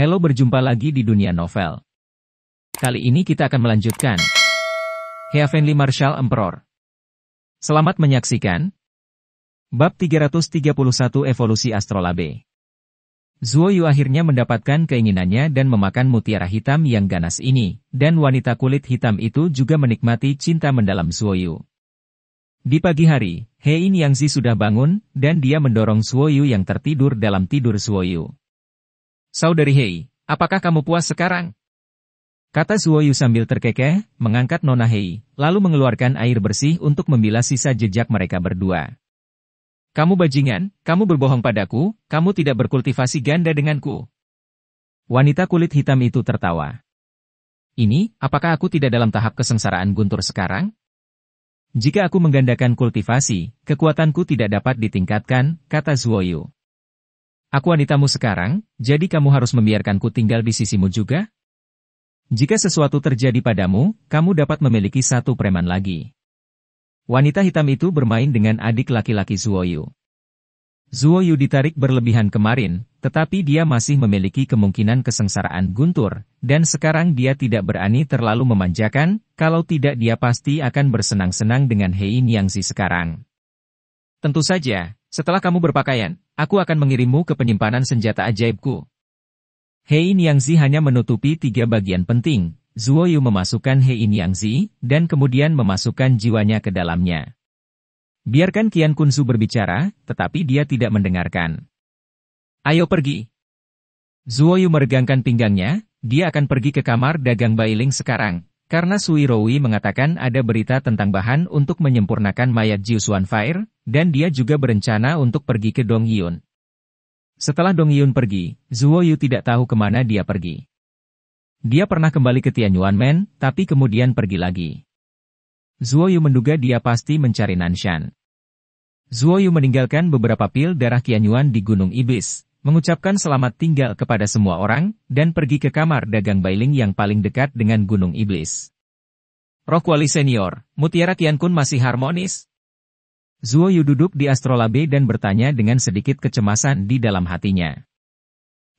Halo berjumpa lagi di dunia novel. Kali ini kita akan melanjutkan. Heavenly Marshal Emperor. Selamat menyaksikan. Bab 331 Evolusi Astrolabe. Zuo Yu akhirnya mendapatkan keinginannya dan memakan mutiara hitam yang ganas ini, dan wanita kulit hitam itu juga menikmati cinta mendalam Zuo Yu. Di pagi hari, Hein Yangzi sudah bangun, dan dia mendorong Zuo Yu yang tertidur dalam tidur Zuo Yu. Saudari Hei, apakah kamu puas sekarang? Kata Zuoyu sambil terkekeh, mengangkat Nona Hei, lalu mengeluarkan air bersih untuk membilas sisa jejak mereka berdua. Kamu bajingan, kamu berbohong padaku, kamu tidak berkultivasi ganda denganku. Wanita kulit hitam itu tertawa. Ini, apakah aku tidak dalam tahap kesengsaraan guntur sekarang? Jika aku menggandakan kultivasi, kekuatanku tidak dapat ditingkatkan, kata Zuoyu. Aku wanitamu sekarang, jadi kamu harus membiarkanku tinggal di sisimu juga? Jika sesuatu terjadi padamu, kamu dapat memiliki satu preman lagi. Wanita hitam itu bermain dengan adik laki-laki Zuoyu. Zuoyu ditarik berlebihan kemarin, tetapi dia masih memiliki kemungkinan kesengsaraan guntur, dan sekarang dia tidak berani terlalu memanjakan, kalau tidak dia pasti akan bersenang-senang dengan Hei Niangzi sekarang. Tentu saja, setelah kamu berpakaian, Aku akan mengirimmu ke penyimpanan senjata ajaibku. Hei Niangzi hanya menutupi tiga bagian penting. Zuo Yu memasukkan Hei Niangzi, dan kemudian memasukkan jiwanya ke dalamnya. Biarkan Kian Kunsu berbicara, tetapi dia tidak mendengarkan. Ayo pergi. Zuo Yu meregangkan pinggangnya, dia akan pergi ke kamar dagang Bailing sekarang. Karena Sui Rowi mengatakan ada berita tentang bahan untuk menyempurnakan mayat Jiusuan Fire, dan dia juga berencana untuk pergi ke Dong Yun. Setelah Dong Yun pergi, Zuo Yu tidak tahu kemana dia pergi. Dia pernah kembali ke Tianyuan Men, tapi kemudian pergi lagi. Zuo Yu menduga dia pasti mencari Nanshan. Zuo Yu meninggalkan beberapa pil darah Tianyuan di Gunung Ibis, mengucapkan selamat tinggal kepada semua orang, dan pergi ke kamar dagang Bailing yang paling dekat dengan Gunung Iblis. Rokwali Senior, Mutiara Kun masih harmonis? Zuo Yu duduk di astrolabe dan bertanya dengan sedikit kecemasan di dalam hatinya.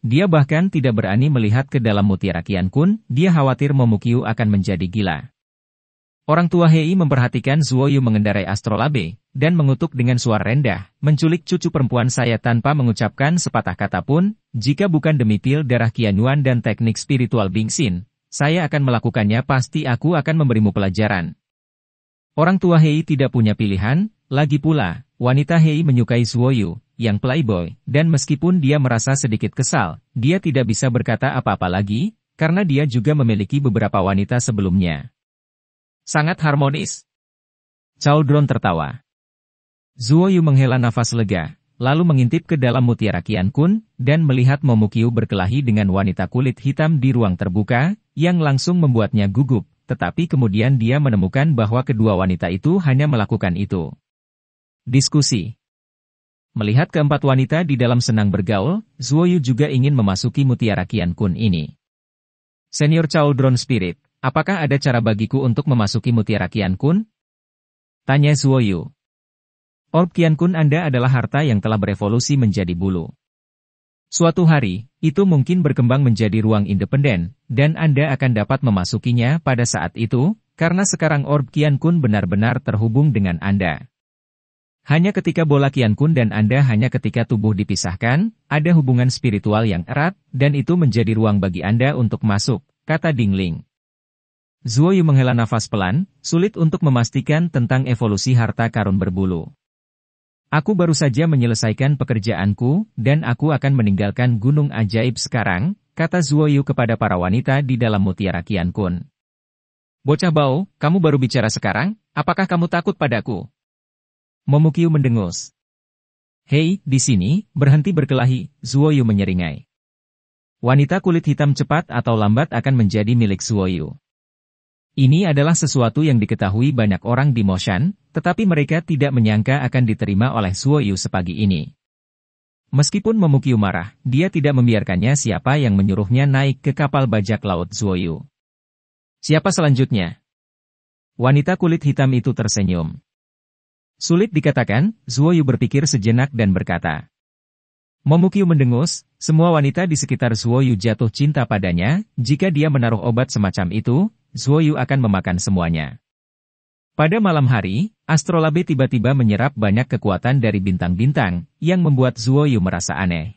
Dia bahkan tidak berani melihat ke dalam Mutiara Kian Kun, dia khawatir Momukyu akan menjadi gila. Orang tua Hei memperhatikan Zuo Yu mengendarai astrolabe, dan mengutuk dengan suara rendah, menculik cucu perempuan saya tanpa mengucapkan sepatah kata pun, jika bukan demi pil darah Qianyuan dan teknik spiritual Bingxin, saya akan melakukannya pasti aku akan memberimu pelajaran. Orang tua Hei tidak punya pilihan, lagi pula, wanita Hei menyukai Zuo Yu, yang playboy, dan meskipun dia merasa sedikit kesal, dia tidak bisa berkata apa-apa lagi, karena dia juga memiliki beberapa wanita sebelumnya. Sangat harmonis. Cao Dron tertawa. Zuo Yu menghela nafas lega, lalu mengintip ke dalam mutiara Kian Kun, dan melihat Momokyu berkelahi dengan wanita kulit hitam di ruang terbuka, yang langsung membuatnya gugup, tetapi kemudian dia menemukan bahwa kedua wanita itu hanya melakukan itu. Diskusi Melihat keempat wanita di dalam senang bergaul, Zuo Yu juga ingin memasuki mutiara Kian Kun ini. Senior Chow Dron Spirit Apakah ada cara bagiku untuk memasuki mutiara Kian Kun? Tanya Yu. Orb Kian Kun Anda adalah harta yang telah berevolusi menjadi bulu. Suatu hari, itu mungkin berkembang menjadi ruang independen, dan Anda akan dapat memasukinya pada saat itu, karena sekarang orb Kian Kun benar-benar terhubung dengan Anda. Hanya ketika bola Kian Kun dan Anda hanya ketika tubuh dipisahkan, ada hubungan spiritual yang erat, dan itu menjadi ruang bagi Anda untuk masuk, kata Dingling. Zuo Yu menghela nafas pelan, sulit untuk memastikan tentang evolusi harta karun berbulu. Aku baru saja menyelesaikan pekerjaanku, dan aku akan meninggalkan gunung ajaib sekarang, kata Zuo Yu kepada para wanita di dalam mutiara Kian Kun. Bocah bau, kamu baru bicara sekarang, apakah kamu takut padaku? Momukyu mendengus. Hei, di sini, berhenti berkelahi, Zuo Yu menyeringai. Wanita kulit hitam cepat atau lambat akan menjadi milik Zuo Yu. Ini adalah sesuatu yang diketahui banyak orang di Moshan, tetapi mereka tidak menyangka akan diterima oleh Suo Yu sepagi ini. Meskipun Memukyu marah, dia tidak membiarkannya siapa yang menyuruhnya naik ke kapal bajak laut Suo Yu. Siapa selanjutnya? Wanita kulit hitam itu tersenyum. Sulit dikatakan, Zuo Yu berpikir sejenak dan berkata. Momukyu mendengus, semua wanita di sekitar Zuo Yu jatuh cinta padanya, jika dia menaruh obat semacam itu, Zuoyu akan memakan semuanya. Pada malam hari, astrolabe tiba-tiba menyerap banyak kekuatan dari bintang-bintang, yang membuat Zuoyu merasa aneh.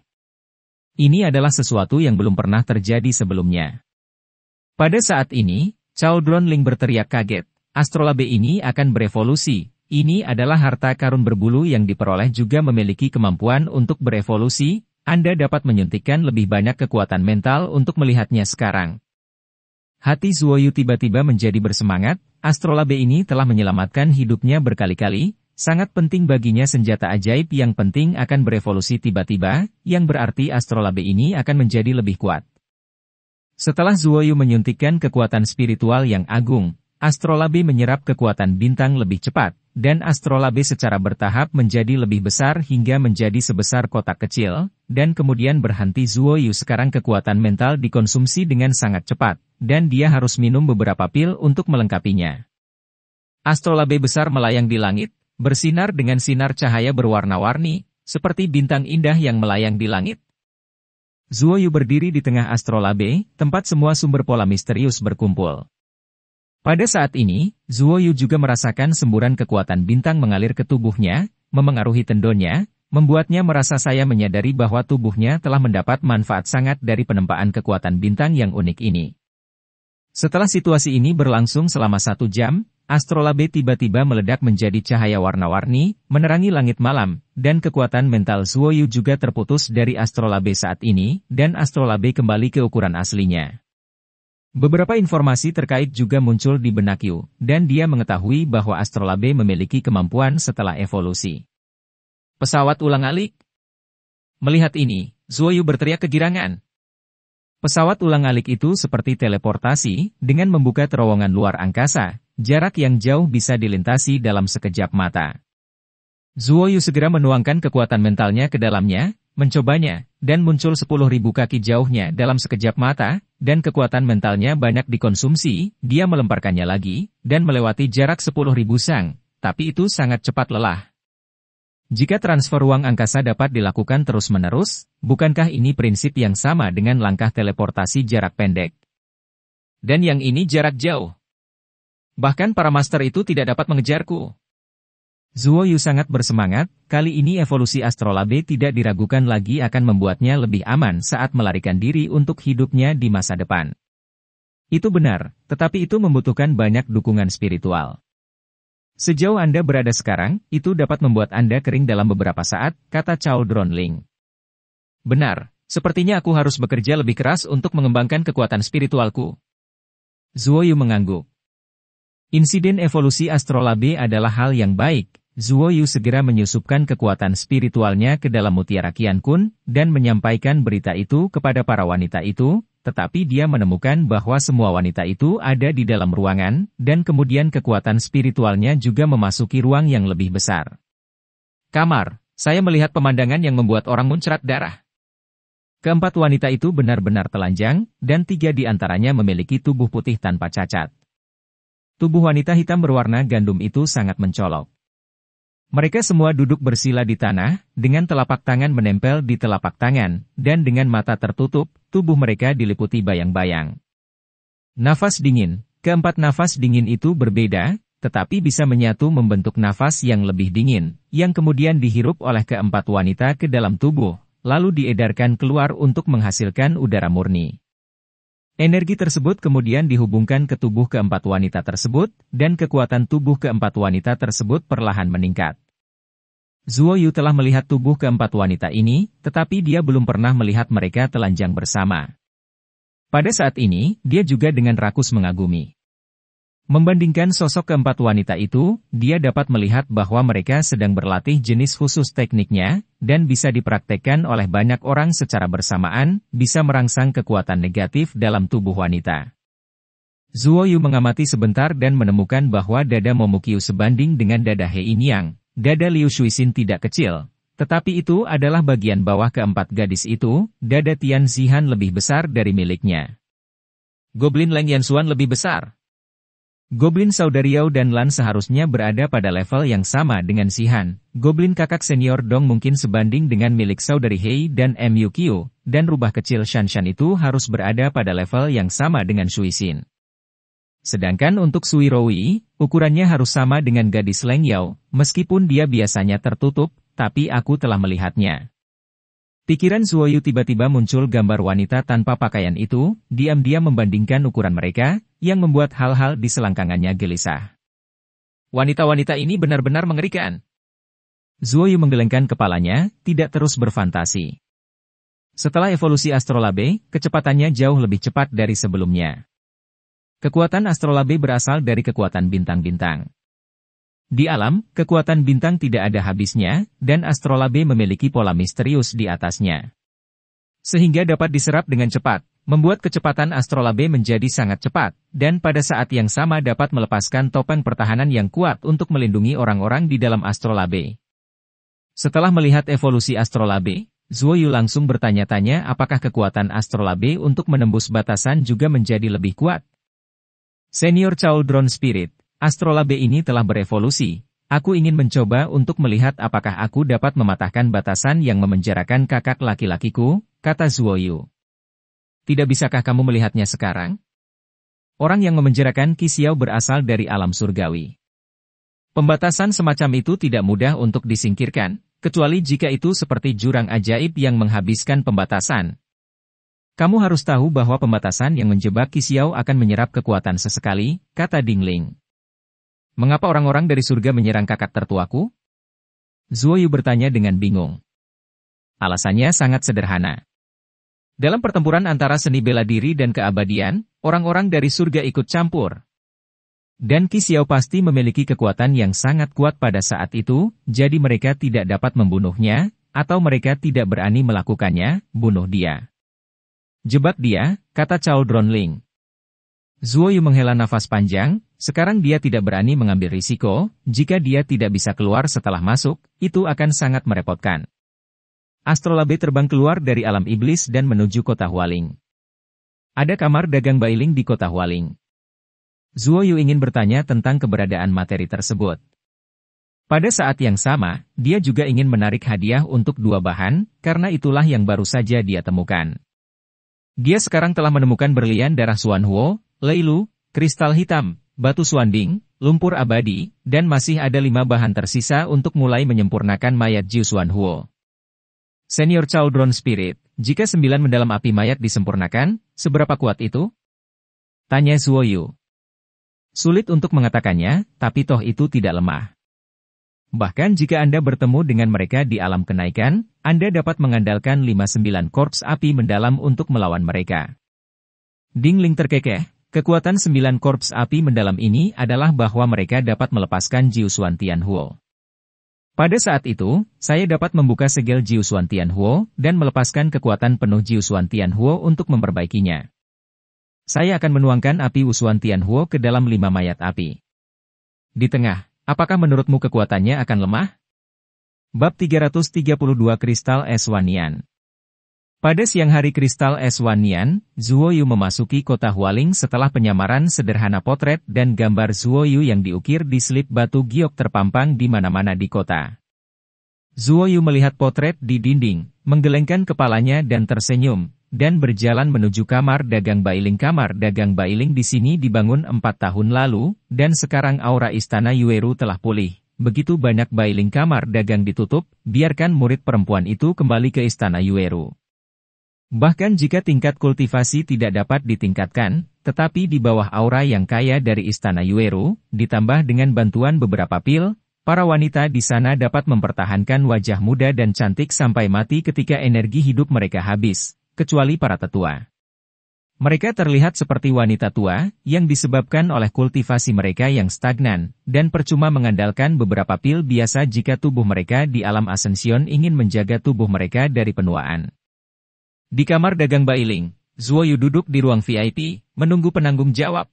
Ini adalah sesuatu yang belum pernah terjadi sebelumnya. Pada saat ini, Chao Ling berteriak kaget. Astrolabe ini akan berevolusi. Ini adalah harta karun berbulu yang diperoleh juga memiliki kemampuan untuk berevolusi. Anda dapat menyuntikkan lebih banyak kekuatan mental untuk melihatnya sekarang. Hati Zuoyu tiba-tiba menjadi bersemangat, astrolabe ini telah menyelamatkan hidupnya berkali-kali, sangat penting baginya senjata ajaib yang penting akan berevolusi tiba-tiba, yang berarti astrolabe ini akan menjadi lebih kuat. Setelah Zuoyu menyuntikkan kekuatan spiritual yang agung, astrolabe menyerap kekuatan bintang lebih cepat, dan astrolabe secara bertahap menjadi lebih besar hingga menjadi sebesar kotak kecil, dan kemudian berhenti Zuoyu sekarang kekuatan mental dikonsumsi dengan sangat cepat, dan dia harus minum beberapa pil untuk melengkapinya. Astrolabe besar melayang di langit, bersinar dengan sinar cahaya berwarna-warni, seperti bintang indah yang melayang di langit. Zuoyu berdiri di tengah astrolabe, tempat semua sumber pola misterius berkumpul. Pada saat ini, Zuo Yu juga merasakan semburan kekuatan bintang mengalir ke tubuhnya, memengaruhi tendonnya, membuatnya merasa saya menyadari bahwa tubuhnya telah mendapat manfaat sangat dari penempaan kekuatan bintang yang unik ini. Setelah situasi ini berlangsung selama satu jam, astrolabe tiba-tiba meledak menjadi cahaya warna-warni, menerangi langit malam, dan kekuatan mental Zuo Yu juga terputus dari astrolabe saat ini, dan astrolabe kembali ke ukuran aslinya. Beberapa informasi terkait juga muncul di benak Yu, dan dia mengetahui bahwa Astrolabe memiliki kemampuan setelah evolusi. Pesawat ulang-alik? Melihat ini, Zuoyu berteriak kegirangan. Pesawat ulang-alik itu seperti teleportasi, dengan membuka terowongan luar angkasa, jarak yang jauh bisa dilintasi dalam sekejap mata. Zuoyu segera menuangkan kekuatan mentalnya ke dalamnya, mencobanya, dan muncul 10.000 kaki jauhnya dalam sekejap mata, dan kekuatan mentalnya banyak dikonsumsi, dia melemparkannya lagi, dan melewati jarak 10.000 sang, tapi itu sangat cepat lelah. Jika transfer uang angkasa dapat dilakukan terus-menerus, bukankah ini prinsip yang sama dengan langkah teleportasi jarak pendek? Dan yang ini jarak jauh. Bahkan para master itu tidak dapat mengejarku. Zuo Yu sangat bersemangat, kali ini evolusi astrolabe tidak diragukan lagi akan membuatnya lebih aman saat melarikan diri untuk hidupnya di masa depan. Itu benar, tetapi itu membutuhkan banyak dukungan spiritual. Sejauh Anda berada sekarang, itu dapat membuat Anda kering dalam beberapa saat, kata Chao Dronling. Benar, sepertinya aku harus bekerja lebih keras untuk mengembangkan kekuatan spiritualku. Zuo Yu mengangguk. Insiden evolusi astrolabe adalah hal yang baik, Zuo Yu segera menyusupkan kekuatan spiritualnya ke dalam mutiara Qian Kun, dan menyampaikan berita itu kepada para wanita itu, tetapi dia menemukan bahwa semua wanita itu ada di dalam ruangan, dan kemudian kekuatan spiritualnya juga memasuki ruang yang lebih besar. Kamar, saya melihat pemandangan yang membuat orang muncrat darah. Keempat wanita itu benar-benar telanjang, dan tiga di antaranya memiliki tubuh putih tanpa cacat. Tubuh wanita hitam berwarna gandum itu sangat mencolok. Mereka semua duduk bersila di tanah, dengan telapak tangan menempel di telapak tangan, dan dengan mata tertutup, tubuh mereka diliputi bayang-bayang. Nafas dingin, keempat nafas dingin itu berbeda, tetapi bisa menyatu membentuk nafas yang lebih dingin, yang kemudian dihirup oleh keempat wanita ke dalam tubuh, lalu diedarkan keluar untuk menghasilkan udara murni. Energi tersebut kemudian dihubungkan ke tubuh keempat wanita tersebut, dan kekuatan tubuh keempat wanita tersebut perlahan meningkat. Zuo Yu telah melihat tubuh keempat wanita ini, tetapi dia belum pernah melihat mereka telanjang bersama. Pada saat ini, dia juga dengan rakus mengagumi. Membandingkan sosok keempat wanita itu, dia dapat melihat bahwa mereka sedang berlatih jenis khusus tekniknya, dan bisa dipraktekkan oleh banyak orang secara bersamaan, bisa merangsang kekuatan negatif dalam tubuh wanita. Zuo Yu mengamati sebentar dan menemukan bahwa dada Momokyu sebanding dengan dada Hei Dada Liu Shuixin tidak kecil, tetapi itu adalah bagian bawah keempat gadis itu, dada Tian Zihan lebih besar dari miliknya. Goblin Leng Yansuan lebih besar. Goblin Saudariau dan Lan seharusnya berada pada level yang sama dengan Zihan. Goblin kakak senior Dong mungkin sebanding dengan milik Saudari Hei dan MUQ, dan rubah kecil Shanshan itu harus berada pada level yang sama dengan Shuixin. Sedangkan untuk Suiroi, ukurannya harus sama dengan gadis Lengyao, meskipun dia biasanya tertutup, tapi aku telah melihatnya. Pikiran Zuoyu tiba-tiba muncul gambar wanita tanpa pakaian itu, diam-diam membandingkan ukuran mereka, yang membuat hal-hal di selangkangannya gelisah. Wanita-wanita ini benar-benar mengerikan. Zuoyu menggelengkan kepalanya, tidak terus berfantasi. Setelah evolusi astrolabe, kecepatannya jauh lebih cepat dari sebelumnya. Kekuatan astrolabe berasal dari kekuatan bintang-bintang. Di alam, kekuatan bintang tidak ada habisnya, dan astrolabe memiliki pola misterius di atasnya. Sehingga dapat diserap dengan cepat, membuat kecepatan astrolabe menjadi sangat cepat, dan pada saat yang sama dapat melepaskan topeng pertahanan yang kuat untuk melindungi orang-orang di dalam astrolabe. Setelah melihat evolusi astrolabe, Yu langsung bertanya-tanya apakah kekuatan astrolabe untuk menembus batasan juga menjadi lebih kuat, Senior Chaldron Spirit, astrolabe ini telah berevolusi. Aku ingin mencoba untuk melihat apakah aku dapat mematahkan batasan yang memenjarakan kakak laki-lakiku, kata Zuoyu. Tidak bisakah kamu melihatnya sekarang? Orang yang memenjarakan Kisiau berasal dari alam surgawi. Pembatasan semacam itu tidak mudah untuk disingkirkan, kecuali jika itu seperti jurang ajaib yang menghabiskan pembatasan, kamu harus tahu bahwa pembatasan yang menjebak Kisiau akan menyerap kekuatan sesekali, kata Dingling. Mengapa orang-orang dari surga menyerang kakak tertuaku? Zuo Yu bertanya dengan bingung. Alasannya sangat sederhana. Dalam pertempuran antara seni bela diri dan keabadian, orang-orang dari surga ikut campur. Dan Kisiau pasti memiliki kekuatan yang sangat kuat pada saat itu, jadi mereka tidak dapat membunuhnya, atau mereka tidak berani melakukannya, bunuh dia. Jebat dia, kata Chao Dronling. Zuo Yu menghela nafas panjang, sekarang dia tidak berani mengambil risiko, jika dia tidak bisa keluar setelah masuk, itu akan sangat merepotkan. Astrolabe terbang keluar dari alam iblis dan menuju kota Hualing. Ada kamar dagang Bailing di kota Hualing. Zuo Yu ingin bertanya tentang keberadaan materi tersebut. Pada saat yang sama, dia juga ingin menarik hadiah untuk dua bahan, karena itulah yang baru saja dia temukan. Dia sekarang telah menemukan berlian darah Suan Huo, Leilu, kristal hitam, batu Ding, lumpur abadi, dan masih ada lima bahan tersisa untuk mulai menyempurnakan mayat Jiu Huo. Senior Chaldron Spirit, jika sembilan mendalam api mayat disempurnakan, seberapa kuat itu? Tanya Suoyu. Sulit untuk mengatakannya, tapi toh itu tidak lemah. Bahkan jika Anda bertemu dengan mereka di alam kenaikan, Anda dapat mengandalkan 59 korps api mendalam untuk melawan mereka. Dingling terkekeh, kekuatan 9 korps api mendalam ini adalah bahwa mereka dapat melepaskan Jiusuan Tianhuo. Pada saat itu, saya dapat membuka segel Jiusuan Tianhuo dan melepaskan kekuatan penuh Jiusuan Tianhuo untuk memperbaikinya. Saya akan menuangkan api Usuan Tianhuo ke dalam lima mayat api. Di tengah, Apakah menurutmu kekuatannya akan lemah? Bab 332 Kristal Es Wanian. Pada siang hari Kristal Es Eswanian, Yu memasuki kota Hualing setelah penyamaran sederhana potret dan gambar Zuo Yu yang diukir di selip batu giok terpampang di mana-mana di kota. Zuo Yu melihat potret di dinding, menggelengkan kepalanya dan tersenyum, dan berjalan menuju kamar dagang Bailing. Kamar dagang Bailing di sini dibangun empat tahun lalu, dan sekarang aura istana Yueru telah pulih. Begitu banyak Bailing kamar dagang ditutup, biarkan murid perempuan itu kembali ke istana Yueru. Bahkan jika tingkat kultivasi tidak dapat ditingkatkan, tetapi di bawah aura yang kaya dari istana Yueru, ditambah dengan bantuan beberapa pil, Para wanita di sana dapat mempertahankan wajah muda dan cantik sampai mati ketika energi hidup mereka habis kecuali para tetua. Mereka terlihat seperti wanita tua, yang disebabkan oleh kultivasi mereka yang stagnan, dan percuma mengandalkan beberapa pil biasa jika tubuh mereka di alam Ascension ingin menjaga tubuh mereka dari penuaan. Di kamar dagang Bailing, Zuoyu duduk di ruang VIP, menunggu penanggung jawab.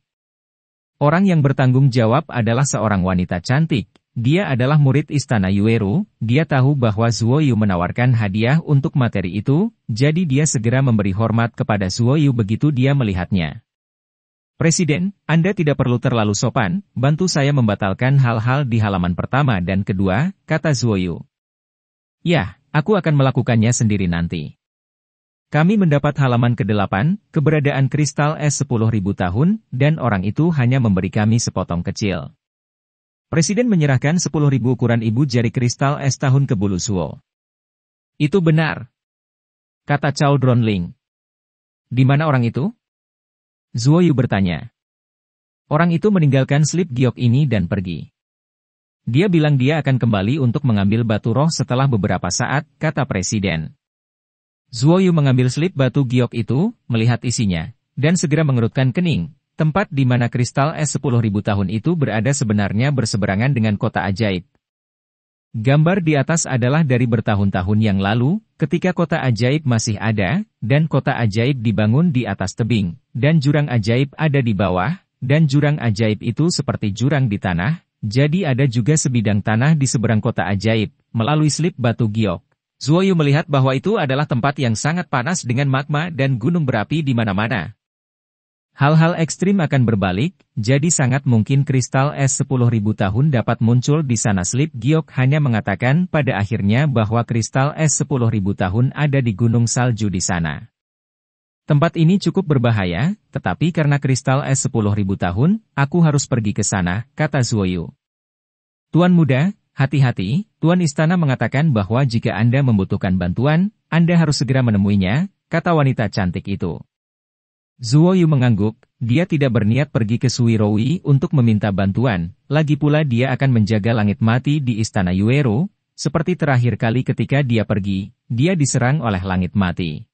Orang yang bertanggung jawab adalah seorang wanita cantik, dia adalah murid istana Yueru, dia tahu bahwa Zuo Yu menawarkan hadiah untuk materi itu, jadi dia segera memberi hormat kepada Zuo Yu begitu dia melihatnya. Presiden, Anda tidak perlu terlalu sopan, bantu saya membatalkan hal-hal di halaman pertama dan kedua, kata Zuo Yu. Ya, aku akan melakukannya sendiri nanti. Kami mendapat halaman ke-8, keberadaan kristal es 10.000 tahun, dan orang itu hanya memberi kami sepotong kecil. Presiden menyerahkan 10.000 ukuran ibu jari kristal es tahun ke Bulusuo. Itu benar. Kata Chao Dronling. Di mana orang itu? Zuo Yu bertanya. Orang itu meninggalkan slip giok ini dan pergi. Dia bilang dia akan kembali untuk mengambil batu roh setelah beberapa saat, kata presiden. Zuo Yu mengambil slip batu giok itu, melihat isinya, dan segera mengerutkan kening, Tempat di mana kristal es 10.000 tahun itu berada sebenarnya berseberangan dengan kota ajaib. Gambar di atas adalah dari bertahun-tahun yang lalu, ketika kota ajaib masih ada, dan kota ajaib dibangun di atas tebing, dan jurang ajaib ada di bawah, dan jurang ajaib itu seperti jurang di tanah, jadi ada juga sebidang tanah di seberang kota ajaib, melalui slip batu giok. Zuoyu melihat bahwa itu adalah tempat yang sangat panas dengan magma dan gunung berapi di mana-mana. Hal-hal ekstrim akan berbalik, jadi sangat mungkin kristal es 10.000 tahun dapat muncul di sana Slip Giok hanya mengatakan pada akhirnya bahwa kristal es 10.000 tahun ada di gunung salju di sana. Tempat ini cukup berbahaya, tetapi karena kristal es 10.000 tahun, aku harus pergi ke sana, kata Zuoyu. Tuan muda, hati-hati, Tuan Istana mengatakan bahwa jika Anda membutuhkan bantuan, Anda harus segera menemuinya, kata wanita cantik itu. Zuo Yu mengangguk, dia tidak berniat pergi ke Suiroui untuk meminta bantuan, lagi pula dia akan menjaga langit mati di istana Yuero, seperti terakhir kali ketika dia pergi, dia diserang oleh langit mati.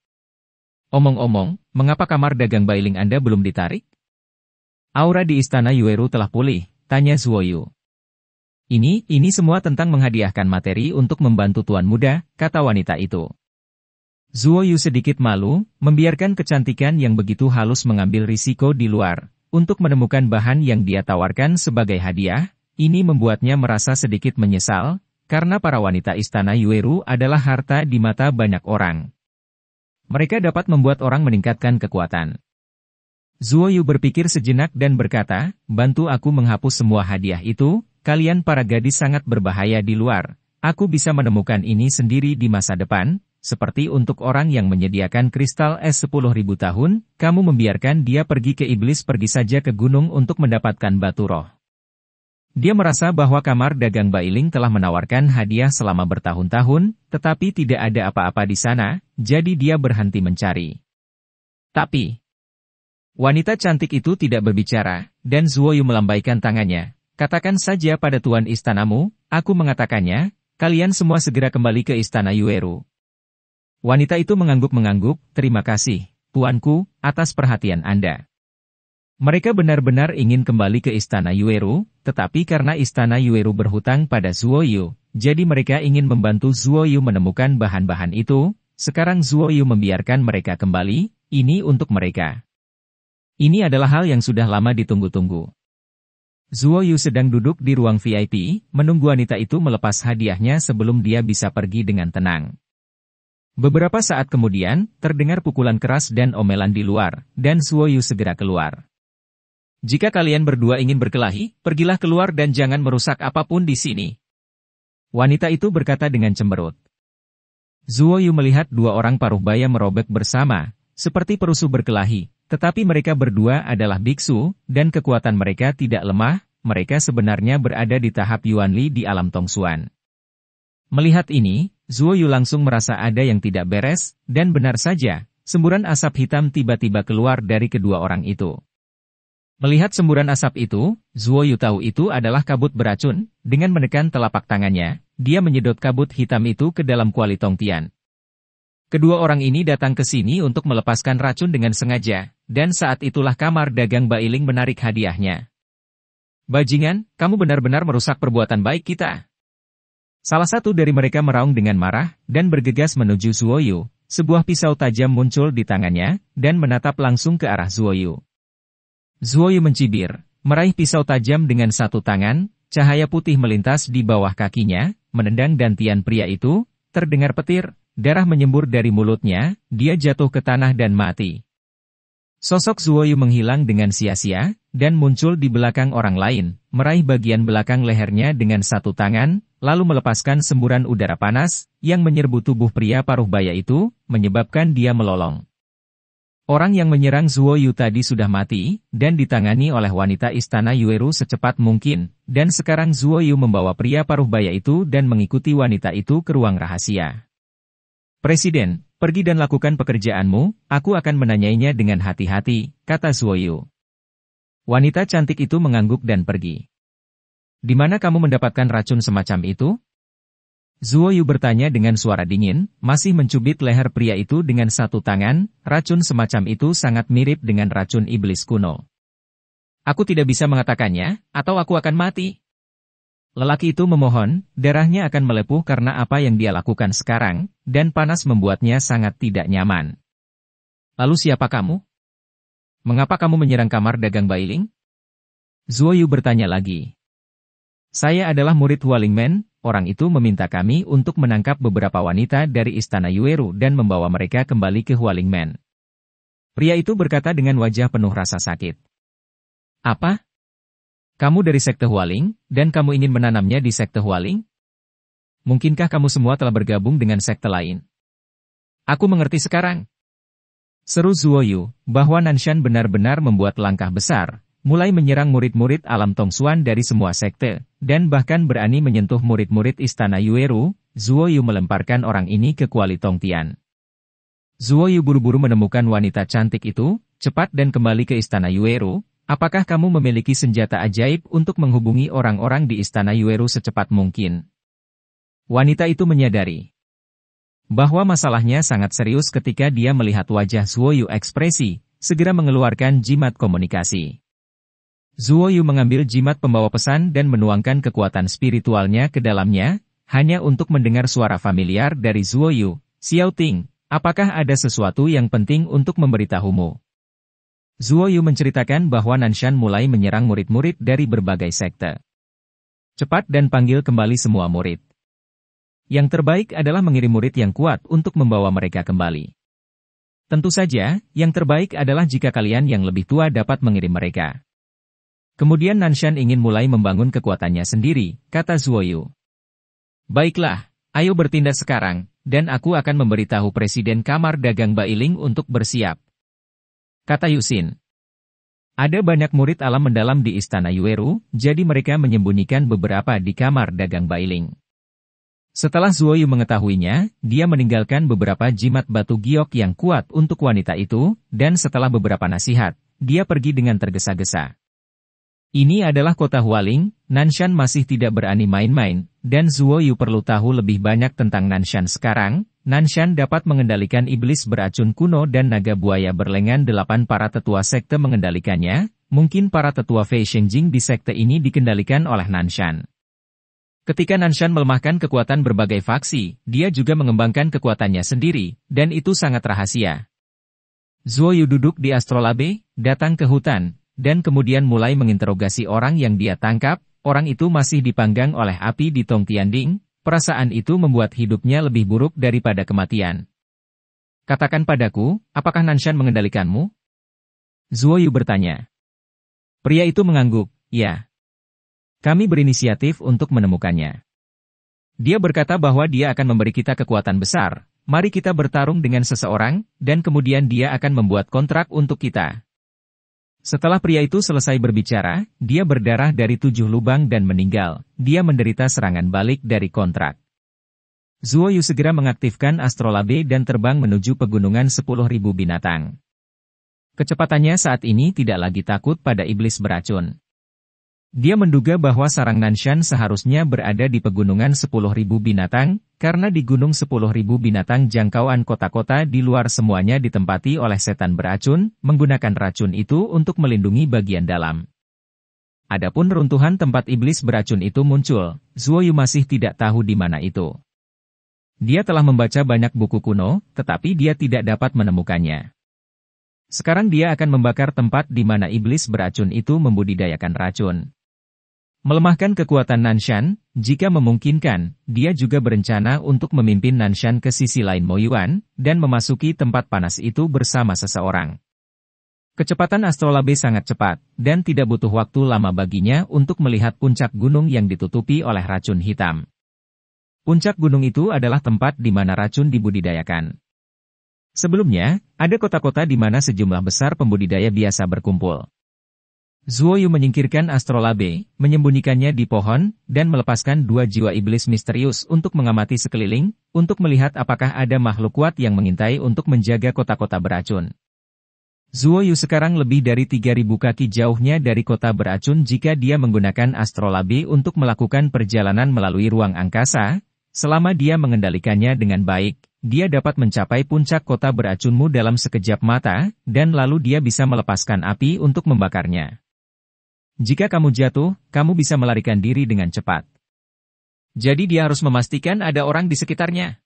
Omong-omong, mengapa kamar dagang Bailing Anda belum ditarik? Aura di istana Yuero telah pulih, tanya Zuo Yu. Ini, ini semua tentang menghadiahkan materi untuk membantu tuan muda, kata wanita itu. Zuo Yu sedikit malu, membiarkan kecantikan yang begitu halus mengambil risiko di luar. Untuk menemukan bahan yang dia tawarkan sebagai hadiah, ini membuatnya merasa sedikit menyesal, karena para wanita istana Yueru adalah harta di mata banyak orang. Mereka dapat membuat orang meningkatkan kekuatan. Zuo Yu berpikir sejenak dan berkata, bantu aku menghapus semua hadiah itu, kalian para gadis sangat berbahaya di luar. Aku bisa menemukan ini sendiri di masa depan, seperti untuk orang yang menyediakan kristal es 10.000 tahun, kamu membiarkan dia pergi ke iblis pergi saja ke gunung untuk mendapatkan batu roh. Dia merasa bahwa kamar dagang Bailing telah menawarkan hadiah selama bertahun-tahun, tetapi tidak ada apa-apa di sana, jadi dia berhenti mencari. Tapi, wanita cantik itu tidak berbicara, dan Zuoyu melambaikan tangannya. Katakan saja pada tuan istanamu, aku mengatakannya, kalian semua segera kembali ke istana Yueru. Wanita itu mengangguk-mengangguk, terima kasih, tuanku, atas perhatian Anda. Mereka benar-benar ingin kembali ke istana Yueru, tetapi karena istana Yueru berhutang pada Zuo Yu, jadi mereka ingin membantu Zuo Yu menemukan bahan-bahan itu, sekarang Zuo Yu membiarkan mereka kembali, ini untuk mereka. Ini adalah hal yang sudah lama ditunggu-tunggu. Zuo Yu sedang duduk di ruang VIP, menunggu wanita itu melepas hadiahnya sebelum dia bisa pergi dengan tenang. Beberapa saat kemudian, terdengar pukulan keras dan omelan di luar, dan Yu segera keluar. Jika kalian berdua ingin berkelahi, pergilah keluar dan jangan merusak apapun di sini. Wanita itu berkata dengan cemberut. Yu melihat dua orang paruh baya merobek bersama, seperti perusuh berkelahi, tetapi mereka berdua adalah biksu, dan kekuatan mereka tidak lemah, mereka sebenarnya berada di tahap Yuan Li di alam Tong Suan. Melihat ini, Zuo Yu langsung merasa ada yang tidak beres, dan benar saja, semburan asap hitam tiba-tiba keluar dari kedua orang itu. Melihat semburan asap itu, Zuo Yu tahu itu adalah kabut beracun, dengan menekan telapak tangannya, dia menyedot kabut hitam itu ke dalam kuali Tongtian. Kedua orang ini datang ke sini untuk melepaskan racun dengan sengaja, dan saat itulah kamar dagang Bailing menarik hadiahnya. Bajingan, kamu benar-benar merusak perbuatan baik kita. Salah satu dari mereka meraung dengan marah, dan bergegas menuju Zuoyu. Sebuah pisau tajam muncul di tangannya, dan menatap langsung ke arah Zuoyu. Zuoyu mencibir, meraih pisau tajam dengan satu tangan, cahaya putih melintas di bawah kakinya, menendang dantian pria itu, terdengar petir, darah menyembur dari mulutnya, dia jatuh ke tanah dan mati. Sosok Zuoyu menghilang dengan sia-sia, dan muncul di belakang orang lain, meraih bagian belakang lehernya dengan satu tangan, lalu melepaskan semburan udara panas yang menyerbu tubuh pria paruh baya itu, menyebabkan dia melolong. Orang yang menyerang Zuo Yu tadi sudah mati, dan ditangani oleh wanita istana Yueru secepat mungkin, dan sekarang Zuo Yu membawa pria paruh baya itu dan mengikuti wanita itu ke ruang rahasia. Presiden, pergi dan lakukan pekerjaanmu, aku akan menanyainya dengan hati-hati, kata Zuo Yu. Wanita cantik itu mengangguk dan pergi. Di mana kamu mendapatkan racun semacam itu? Zuo Yu bertanya dengan suara dingin, masih mencubit leher pria itu dengan satu tangan, racun semacam itu sangat mirip dengan racun iblis kuno. Aku tidak bisa mengatakannya, atau aku akan mati. Lelaki itu memohon, darahnya akan melepuh karena apa yang dia lakukan sekarang, dan panas membuatnya sangat tidak nyaman. Lalu siapa kamu? Mengapa kamu menyerang kamar dagang Bailing? Zuo Yu bertanya lagi. Saya adalah murid Hualingmen, orang itu meminta kami untuk menangkap beberapa wanita dari istana Yueru dan membawa mereka kembali ke Hualingmen. Pria itu berkata dengan wajah penuh rasa sakit. Apa? Kamu dari sekte Hualing, dan kamu ingin menanamnya di sekte Hualing? Mungkinkah kamu semua telah bergabung dengan sekte lain? Aku mengerti sekarang. Seru Zuoyu, bahwa Nanshan benar-benar membuat langkah besar, mulai menyerang murid-murid alam Tong Suan dari semua sekte, dan bahkan berani menyentuh murid-murid istana Yueru, Zuo Yu melemparkan orang ini ke kuali Tong Tian. Zuo Yu buru-buru menemukan wanita cantik itu, cepat dan kembali ke istana Yueru, apakah kamu memiliki senjata ajaib untuk menghubungi orang-orang di istana Yueru secepat mungkin? Wanita itu menyadari bahwa masalahnya sangat serius ketika dia melihat wajah Zuo Yu ekspresi, segera mengeluarkan jimat komunikasi. Zuo Yu mengambil jimat pembawa pesan dan menuangkan kekuatan spiritualnya ke dalamnya, hanya untuk mendengar suara familiar dari Zuo Yu, Xiao Ting, apakah ada sesuatu yang penting untuk memberitahumu? Zuo Yu menceritakan bahwa Nanshan mulai menyerang murid-murid dari berbagai sekte. Cepat dan panggil kembali semua murid. Yang terbaik adalah mengirim murid yang kuat untuk membawa mereka kembali. Tentu saja, yang terbaik adalah jika kalian yang lebih tua dapat mengirim mereka. Kemudian Nanshan ingin mulai membangun kekuatannya sendiri, kata Zuo Yu. Baiklah, ayo bertindak sekarang, dan aku akan memberitahu Presiden Kamar Dagang Bailing untuk bersiap. Kata Yusin. Ada banyak murid alam mendalam di Istana Yueru, jadi mereka menyembunyikan beberapa di kamar dagang Bailing. Setelah Zuo Yu mengetahuinya, dia meninggalkan beberapa jimat batu giok yang kuat untuk wanita itu, dan setelah beberapa nasihat, dia pergi dengan tergesa-gesa. Ini adalah kota Hualing, Nanshan masih tidak berani main-main, dan Zuo Yu perlu tahu lebih banyak tentang Nanshan sekarang. Nanshan dapat mengendalikan iblis beracun kuno dan naga buaya berlengan delapan para tetua sekte mengendalikannya, mungkin para tetua Fei Shenjing di sekte ini dikendalikan oleh Nanshan. Ketika Nanshan melemahkan kekuatan berbagai faksi, dia juga mengembangkan kekuatannya sendiri, dan itu sangat rahasia. Zuo Yu duduk di astrolabe, datang ke hutan, dan kemudian mulai menginterogasi orang yang dia tangkap, orang itu masih dipanggang oleh api di Tong ding. perasaan itu membuat hidupnya lebih buruk daripada kematian. Katakan padaku, apakah Nanshan mengendalikanmu? Zuo Yu bertanya. Pria itu mengangguk, ya. Kami berinisiatif untuk menemukannya. Dia berkata bahwa dia akan memberi kita kekuatan besar, mari kita bertarung dengan seseorang, dan kemudian dia akan membuat kontrak untuk kita. Setelah pria itu selesai berbicara, dia berdarah dari tujuh lubang dan meninggal. Dia menderita serangan balik dari kontrak. Zuo Yu segera mengaktifkan astrolabe dan terbang menuju pegunungan Sepuluh Ribu binatang. Kecepatannya saat ini tidak lagi takut pada iblis beracun. Dia menduga bahwa sarang Nanshan seharusnya berada di pegunungan Sepuluh Ribu binatang, karena di gunung 10.000 binatang jangkauan kota-kota di luar semuanya ditempati oleh setan beracun, menggunakan racun itu untuk melindungi bagian dalam. Adapun runtuhan tempat iblis beracun itu muncul, Zuoyu masih tidak tahu di mana itu. Dia telah membaca banyak buku kuno, tetapi dia tidak dapat menemukannya. Sekarang dia akan membakar tempat di mana iblis beracun itu membudidayakan racun. Melemahkan kekuatan Nanshan, jika memungkinkan, dia juga berencana untuk memimpin Nanshan ke sisi lain Moyuan, dan memasuki tempat panas itu bersama seseorang. Kecepatan astrolabe sangat cepat, dan tidak butuh waktu lama baginya untuk melihat puncak gunung yang ditutupi oleh racun hitam. Puncak gunung itu adalah tempat di mana racun dibudidayakan. Sebelumnya, ada kota-kota di mana sejumlah besar pembudidaya biasa berkumpul. Zuoyu menyingkirkan astrolabe, menyembunyikannya di pohon, dan melepaskan dua jiwa iblis misterius untuk mengamati sekeliling, untuk melihat apakah ada makhluk kuat yang mengintai untuk menjaga kota-kota beracun. Zuoyu sekarang lebih dari 3.000 kaki jauhnya dari kota beracun jika dia menggunakan astrolabe untuk melakukan perjalanan melalui ruang angkasa, selama dia mengendalikannya dengan baik, dia dapat mencapai puncak kota beracunmu dalam sekejap mata, dan lalu dia bisa melepaskan api untuk membakarnya. Jika kamu jatuh, kamu bisa melarikan diri dengan cepat. Jadi dia harus memastikan ada orang di sekitarnya.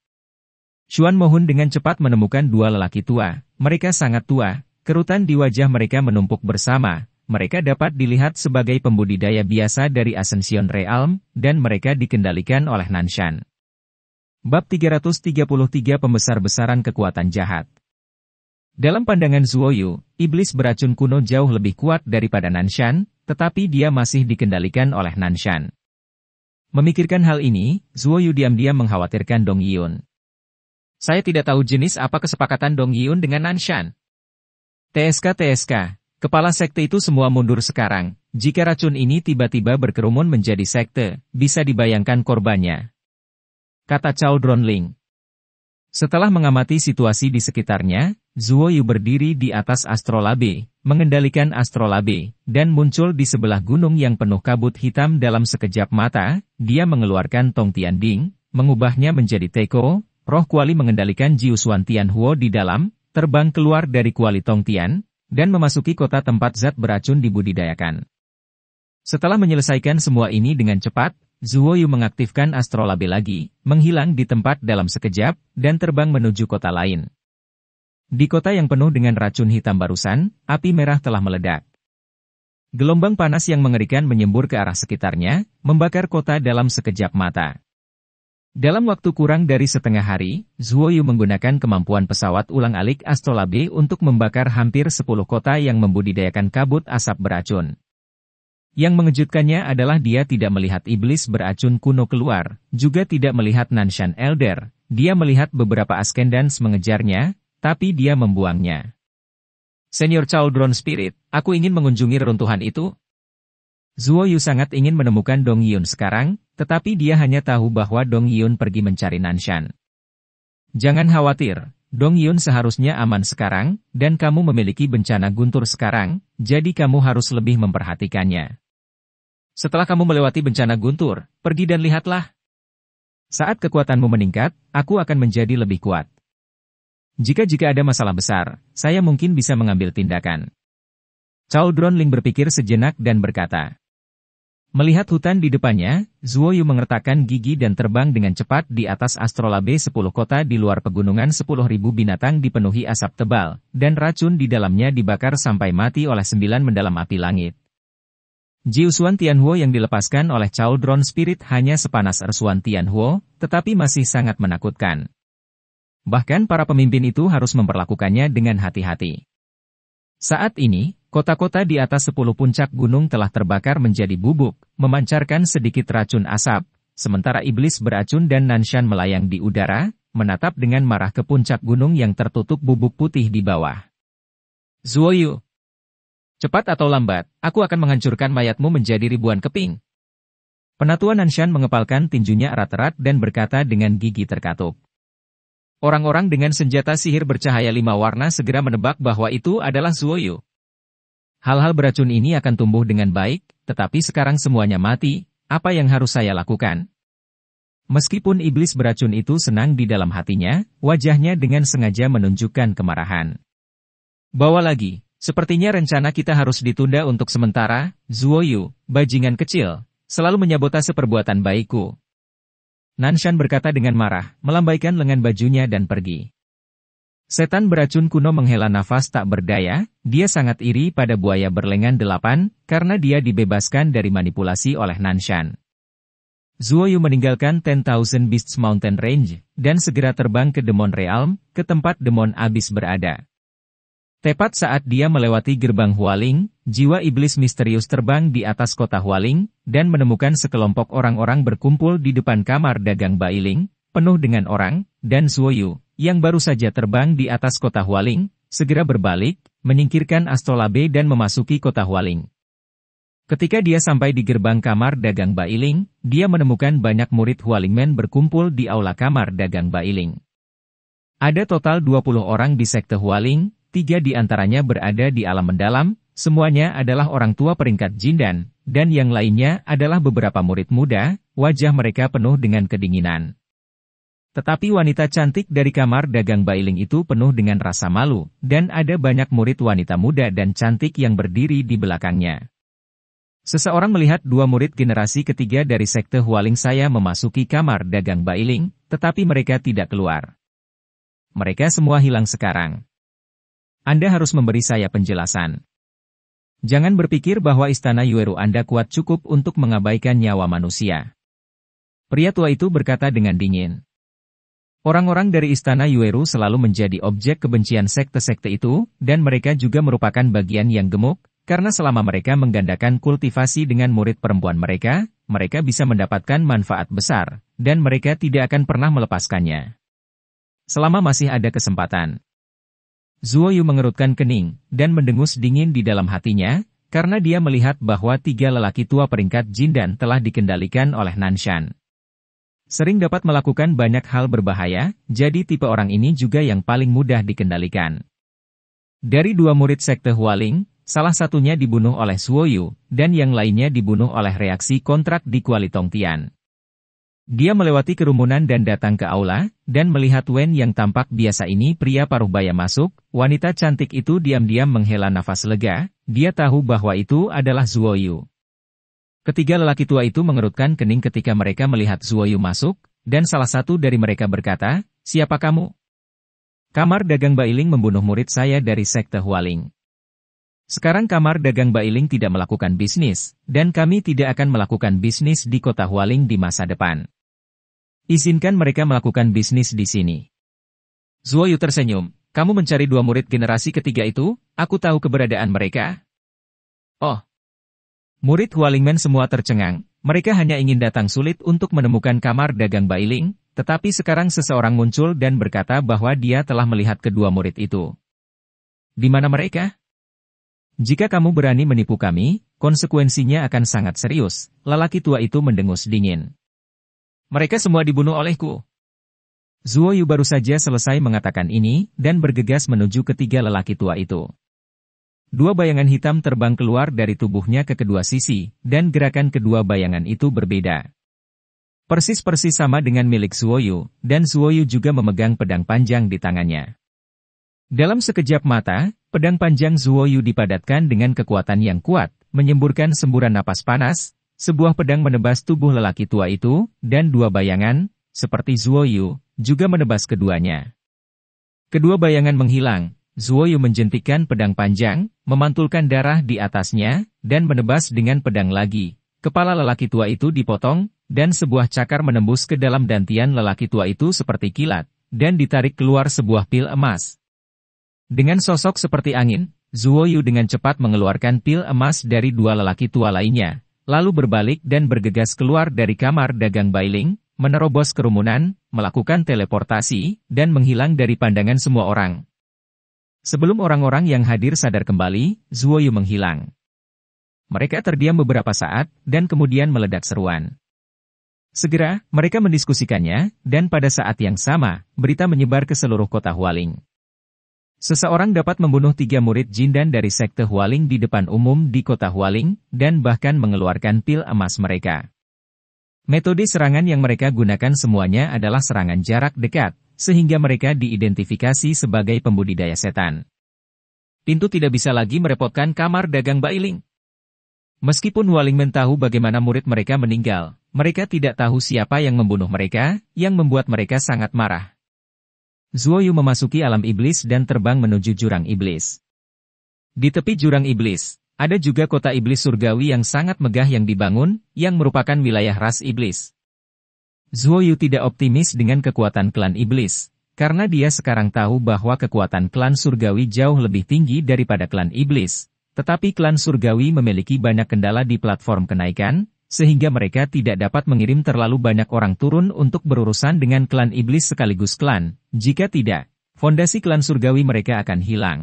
Xuan Mohun dengan cepat menemukan dua lelaki tua. Mereka sangat tua, kerutan di wajah mereka menumpuk bersama. Mereka dapat dilihat sebagai pembudidaya biasa dari Ascension Realm, dan mereka dikendalikan oleh Nanshan. Bab 333 Pembesar-besaran Kekuatan Jahat dalam pandangan Zuoyu, iblis beracun kuno jauh lebih kuat daripada Nanshan, tetapi dia masih dikendalikan oleh Nanshan. Memikirkan hal ini, Zuoyu diam-diam mengkhawatirkan Dong Yun. Saya tidak tahu jenis apa kesepakatan Dong Yun dengan Nanshan. TSK-TSK, kepala sekte itu semua mundur sekarang. Jika racun ini tiba-tiba berkerumun menjadi sekte, bisa dibayangkan korbannya. Kata Chao Dronling. Setelah mengamati situasi di sekitarnya, Zuo Yu berdiri di atas astrolabe, mengendalikan astrolabe, dan muncul di sebelah gunung yang penuh kabut hitam dalam sekejap mata, dia mengeluarkan Tong Tian Ding, mengubahnya menjadi Teko, roh kuali mengendalikan Tian Huo di dalam, terbang keluar dari kuali Tong Tian, dan memasuki kota tempat zat beracun dibudidayakan. Setelah menyelesaikan semua ini dengan cepat, Zuo Yu mengaktifkan astrolabe lagi, menghilang di tempat dalam sekejap, dan terbang menuju kota lain. Di kota yang penuh dengan racun hitam barusan, api merah telah meledak. Gelombang panas yang mengerikan menyembur ke arah sekitarnya, membakar kota dalam sekejap mata. Dalam waktu kurang dari setengah hari, Zuo Yu menggunakan kemampuan pesawat ulang-alik Astola B untuk membakar hampir 10 kota yang membudidayakan kabut asap beracun. Yang mengejutkannya adalah dia tidak melihat iblis beracun kuno keluar, juga tidak melihat Nanshan Elder. Dia melihat beberapa Askendans mengejarnya, tapi dia membuangnya. Senior Chaldron Spirit, aku ingin mengunjungi reruntuhan itu. Zuo Yu sangat ingin menemukan Dong Yun sekarang, tetapi dia hanya tahu bahwa Dong Yun pergi mencari Nanshan. Jangan khawatir, Dong Yun seharusnya aman sekarang, dan kamu memiliki bencana guntur sekarang, jadi kamu harus lebih memperhatikannya. Setelah kamu melewati bencana guntur, pergi dan lihatlah. Saat kekuatanmu meningkat, aku akan menjadi lebih kuat. Jika-jika ada masalah besar, saya mungkin bisa mengambil tindakan. Dron Ling berpikir sejenak dan berkata. Melihat hutan di depannya, Zuo Yu mengertakkan gigi dan terbang dengan cepat di atas astrolabe 10 kota di luar pegunungan 10.000 binatang dipenuhi asap tebal, dan racun di dalamnya dibakar sampai mati oleh sembilan mendalam api langit. Jiusuan Tianhuo yang dilepaskan oleh Chao Dron Spirit hanya sepanas Ersuan Tianhuo, tetapi masih sangat menakutkan. Bahkan para pemimpin itu harus memperlakukannya dengan hati-hati. Saat ini, kota-kota di atas 10 puncak gunung telah terbakar menjadi bubuk, memancarkan sedikit racun asap, sementara iblis beracun dan Nanshan melayang di udara, menatap dengan marah ke puncak gunung yang tertutup bubuk putih di bawah. Zuo Yu, cepat atau lambat, aku akan menghancurkan mayatmu menjadi ribuan keping. Penatua Nanshan mengepalkan tinjunya erat-erat dan berkata dengan gigi terkatup. Orang-orang dengan senjata sihir bercahaya lima warna segera menebak bahwa itu adalah Zuoyu. Hal-hal beracun ini akan tumbuh dengan baik, tetapi sekarang semuanya mati, apa yang harus saya lakukan? Meskipun iblis beracun itu senang di dalam hatinya, wajahnya dengan sengaja menunjukkan kemarahan. Bawa lagi, sepertinya rencana kita harus ditunda untuk sementara, Zuoyu, bajingan kecil, selalu menyabotase perbuatan baikku, Nanshan berkata dengan marah, melambaikan lengan bajunya dan pergi. Setan beracun kuno menghela nafas tak berdaya, dia sangat iri pada buaya berlengan delapan, karena dia dibebaskan dari manipulasi oleh Nanshan. Zuo Yu meninggalkan Ten Thousand Beasts Mountain Range, dan segera terbang ke Demon Realm, ke tempat Demon Abyss berada. Tepat saat dia melewati gerbang Hualing, jiwa iblis misterius terbang di atas kota Hualing, dan menemukan sekelompok orang-orang berkumpul di depan kamar dagang Bailing, penuh dengan orang, dan Zuoyu, yang baru saja terbang di atas kota Hualing, segera berbalik, menyingkirkan Astolabe dan memasuki kota Hualing. Ketika dia sampai di gerbang kamar dagang Bailing, dia menemukan banyak murid Hualingmen berkumpul di aula kamar dagang Bailing. Ada total 20 orang di sekte Hualing, tiga di antaranya berada di alam mendalam, semuanya adalah orang tua peringkat jindan, dan yang lainnya adalah beberapa murid muda, wajah mereka penuh dengan kedinginan. Tetapi wanita cantik dari kamar dagang Bailing itu penuh dengan rasa malu, dan ada banyak murid wanita muda dan cantik yang berdiri di belakangnya. Seseorang melihat dua murid generasi ketiga dari sekte Hualing saya memasuki kamar dagang Bailing, tetapi mereka tidak keluar. Mereka semua hilang sekarang. Anda harus memberi saya penjelasan. Jangan berpikir bahwa istana Yueru Anda kuat cukup untuk mengabaikan nyawa manusia. Pria tua itu berkata dengan dingin. Orang-orang dari istana Yueru selalu menjadi objek kebencian sekte-sekte itu, dan mereka juga merupakan bagian yang gemuk, karena selama mereka menggandakan kultivasi dengan murid perempuan mereka, mereka bisa mendapatkan manfaat besar, dan mereka tidak akan pernah melepaskannya. Selama masih ada kesempatan, Zuo Yu mengerutkan kening, dan mendengus dingin di dalam hatinya, karena dia melihat bahwa tiga lelaki tua peringkat Jin dan telah dikendalikan oleh Nanshan. Sering dapat melakukan banyak hal berbahaya, jadi tipe orang ini juga yang paling mudah dikendalikan. Dari dua murid sekte Hualing, salah satunya dibunuh oleh Suoyu, dan yang lainnya dibunuh oleh reaksi kontrak di Kuali Tongtian. Dia melewati kerumunan dan datang ke aula, dan melihat Wen yang tampak biasa ini pria paruh baya masuk, wanita cantik itu diam-diam menghela nafas lega, dia tahu bahwa itu adalah Zuo Yu. Ketiga lelaki tua itu mengerutkan kening ketika mereka melihat Zuo Yu masuk, dan salah satu dari mereka berkata, siapa kamu? Kamar dagang Bailing membunuh murid saya dari sekte Hualing. Sekarang kamar dagang Bailing tidak melakukan bisnis, dan kami tidak akan melakukan bisnis di kota Hualing di masa depan. Izinkan mereka melakukan bisnis di sini. Yu tersenyum, kamu mencari dua murid generasi ketiga itu, aku tahu keberadaan mereka. Oh. Murid Hualingmen semua tercengang, mereka hanya ingin datang sulit untuk menemukan kamar dagang Bailing, tetapi sekarang seseorang muncul dan berkata bahwa dia telah melihat kedua murid itu. Di mana mereka? Jika kamu berani menipu kami, konsekuensinya akan sangat serius, lelaki tua itu mendengus dingin. Mereka semua dibunuh olehku. Zuo Yu baru saja selesai mengatakan ini dan bergegas menuju ketiga lelaki tua itu. Dua bayangan hitam terbang keluar dari tubuhnya ke kedua sisi, dan gerakan kedua bayangan itu berbeda. Persis-persis sama dengan milik Zuo Yu, dan Zuo Yu juga memegang pedang panjang di tangannya. Dalam sekejap mata, pedang panjang Zuo Yu dipadatkan dengan kekuatan yang kuat, menyemburkan semburan napas panas, sebuah pedang menebas tubuh lelaki tua itu, dan dua bayangan, seperti Zuo Yu, juga menebas keduanya. Kedua bayangan menghilang, Zuo Yu menjentikan pedang panjang, memantulkan darah di atasnya, dan menebas dengan pedang lagi. Kepala lelaki tua itu dipotong, dan sebuah cakar menembus ke dalam dantian lelaki tua itu seperti kilat, dan ditarik keluar sebuah pil emas. Dengan sosok seperti angin, Zuo Yu dengan cepat mengeluarkan pil emas dari dua lelaki tua lainnya, lalu berbalik dan bergegas keluar dari kamar dagang Bailing, menerobos kerumunan, melakukan teleportasi, dan menghilang dari pandangan semua orang. Sebelum orang-orang yang hadir sadar kembali, Zuo Yu menghilang. Mereka terdiam beberapa saat, dan kemudian meledak seruan. Segera, mereka mendiskusikannya, dan pada saat yang sama, berita menyebar ke seluruh kota Hualing. Seseorang dapat membunuh tiga murid jindan dari sekte Hualing di depan umum di kota Hualing, dan bahkan mengeluarkan pil emas mereka. Metode serangan yang mereka gunakan semuanya adalah serangan jarak dekat, sehingga mereka diidentifikasi sebagai pembudidaya setan. Pintu tidak bisa lagi merepotkan kamar dagang Bailing. Meskipun Hualing mentahu bagaimana murid mereka meninggal, mereka tidak tahu siapa yang membunuh mereka, yang membuat mereka sangat marah. Zuo Yu memasuki alam iblis dan terbang menuju jurang iblis. Di tepi jurang iblis, ada juga kota iblis surgawi yang sangat megah yang dibangun, yang merupakan wilayah ras iblis. Zuo Yu tidak optimis dengan kekuatan klan iblis, karena dia sekarang tahu bahwa kekuatan klan surgawi jauh lebih tinggi daripada klan iblis. Tetapi klan surgawi memiliki banyak kendala di platform kenaikan, sehingga mereka tidak dapat mengirim terlalu banyak orang turun untuk berurusan dengan klan iblis sekaligus klan, jika tidak, fondasi klan surgawi mereka akan hilang.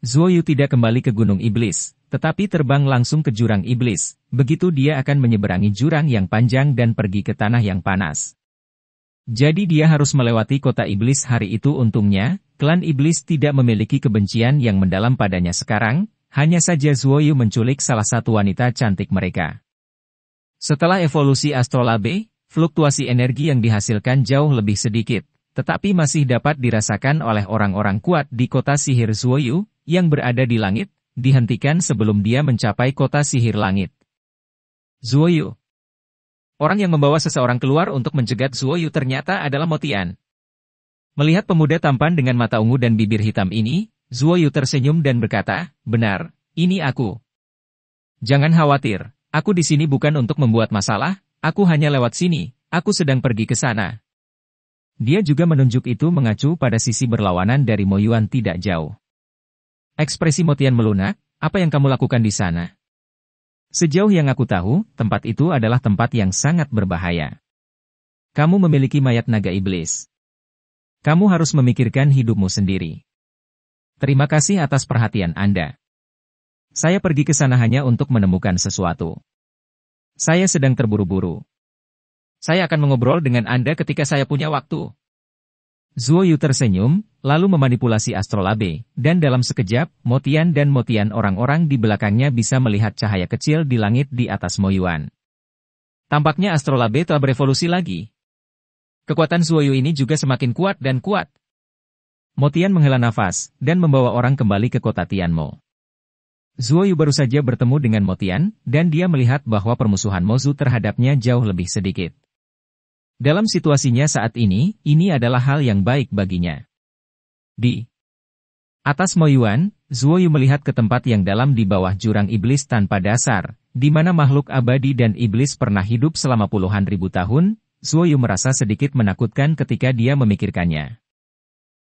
Zuo Yu tidak kembali ke Gunung Iblis, tetapi terbang langsung ke Jurang Iblis, begitu dia akan menyeberangi jurang yang panjang dan pergi ke tanah yang panas. Jadi dia harus melewati kota Iblis hari itu untungnya, klan Iblis tidak memiliki kebencian yang mendalam padanya sekarang, hanya saja Zuo Yu menculik salah satu wanita cantik mereka. Setelah evolusi astrolabe, fluktuasi energi yang dihasilkan jauh lebih sedikit, tetapi masih dapat dirasakan oleh orang-orang kuat di kota sihir Zuoyu, yang berada di langit, dihentikan sebelum dia mencapai kota sihir langit. Zuoyu Orang yang membawa seseorang keluar untuk mencegat Zuoyu ternyata adalah Motian. Melihat pemuda tampan dengan mata ungu dan bibir hitam ini, Zuoyu tersenyum dan berkata, Benar, ini aku. Jangan khawatir, Aku di sini bukan untuk membuat masalah, aku hanya lewat sini, aku sedang pergi ke sana. Dia juga menunjuk itu mengacu pada sisi berlawanan dari Moyuan tidak jauh. Ekspresi Motian melunak, apa yang kamu lakukan di sana? Sejauh yang aku tahu, tempat itu adalah tempat yang sangat berbahaya. Kamu memiliki mayat naga iblis. Kamu harus memikirkan hidupmu sendiri. Terima kasih atas perhatian Anda. Saya pergi ke sana hanya untuk menemukan sesuatu. Saya sedang terburu-buru. Saya akan mengobrol dengan Anda ketika saya punya waktu. Zuo Yu tersenyum, lalu memanipulasi astrolabe, dan dalam sekejap, motian dan motian orang-orang di belakangnya bisa melihat cahaya kecil di langit di atas Moyuan. Tampaknya astrolabe telah berevolusi lagi. Kekuatan Zuo Yu ini juga semakin kuat dan kuat. Motian menghela nafas, dan membawa orang kembali ke kota Tianmo. Zuoyu baru saja bertemu dengan Motian, dan dia melihat bahwa permusuhan Mozu terhadapnya jauh lebih sedikit. Dalam situasinya saat ini, ini adalah hal yang baik baginya. Di atas Moyuan, Zuoyu melihat ke tempat yang dalam di bawah jurang iblis tanpa dasar, di mana makhluk abadi dan iblis pernah hidup selama puluhan ribu tahun, Zuoyu merasa sedikit menakutkan ketika dia memikirkannya.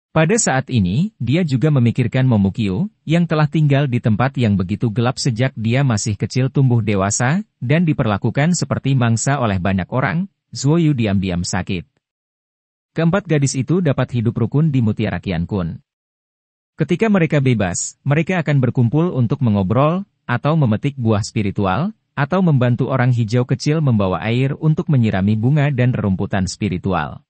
Pada saat ini, dia juga memikirkan Momukyo, yang telah tinggal di tempat yang begitu gelap sejak dia masih kecil tumbuh dewasa, dan diperlakukan seperti mangsa oleh banyak orang, Zuoyu diam-diam sakit. Keempat gadis itu dapat hidup rukun di Mutiara Kian Kun. Ketika mereka bebas, mereka akan berkumpul untuk mengobrol, atau memetik buah spiritual, atau membantu orang hijau kecil membawa air untuk menyirami bunga dan rerumputan spiritual.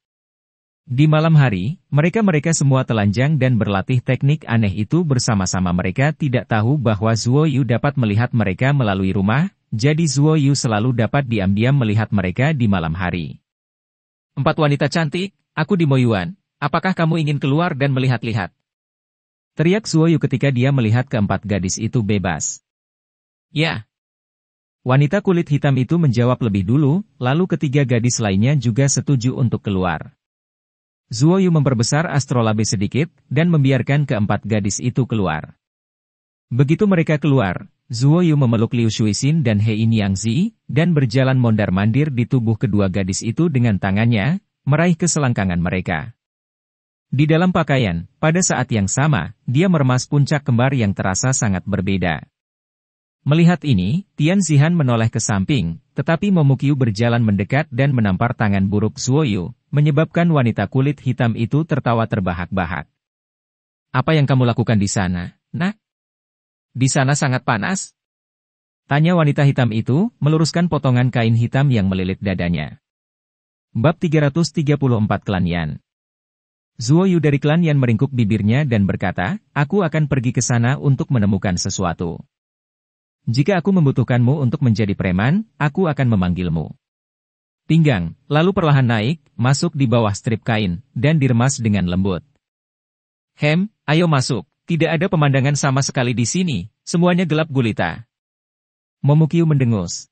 Di malam hari, mereka-mereka semua telanjang dan berlatih teknik aneh itu bersama-sama mereka tidak tahu bahwa Zuo Yu dapat melihat mereka melalui rumah, jadi Zuo Yu selalu dapat diam-diam melihat mereka di malam hari. Empat wanita cantik, aku di Moyuan, apakah kamu ingin keluar dan melihat-lihat? Teriak Zuo Yu ketika dia melihat keempat gadis itu bebas. Ya. Wanita kulit hitam itu menjawab lebih dulu, lalu ketiga gadis lainnya juga setuju untuk keluar. Zuo Yu memperbesar astrolabe sedikit dan membiarkan keempat gadis itu keluar. Begitu mereka keluar, Zuo Yu memeluk Liu Shuixin dan Hei Zi dan berjalan mondar-mandir di tubuh kedua gadis itu dengan tangannya, meraih keselangkangan mereka. Di dalam pakaian, pada saat yang sama, dia meremas puncak kembar yang terasa sangat berbeda. Melihat ini, Tian Zihan menoleh ke samping, tetapi Momukyu berjalan mendekat dan menampar tangan buruk Zuo Yu, menyebabkan wanita kulit hitam itu tertawa terbahak-bahak. Apa yang kamu lakukan di sana, nak? Di sana sangat panas? Tanya wanita hitam itu, meluruskan potongan kain hitam yang melilit dadanya. Bab 334 Klan Yan Zuo Yu dari Klan Yan meringkuk bibirnya dan berkata, aku akan pergi ke sana untuk menemukan sesuatu. Jika aku membutuhkanmu untuk menjadi preman, aku akan memanggilmu pinggang, lalu perlahan naik, masuk di bawah strip kain, dan diremas dengan lembut. Hem, ayo masuk, tidak ada pemandangan sama sekali di sini, semuanya gelap gulita. Momokyu mendengus.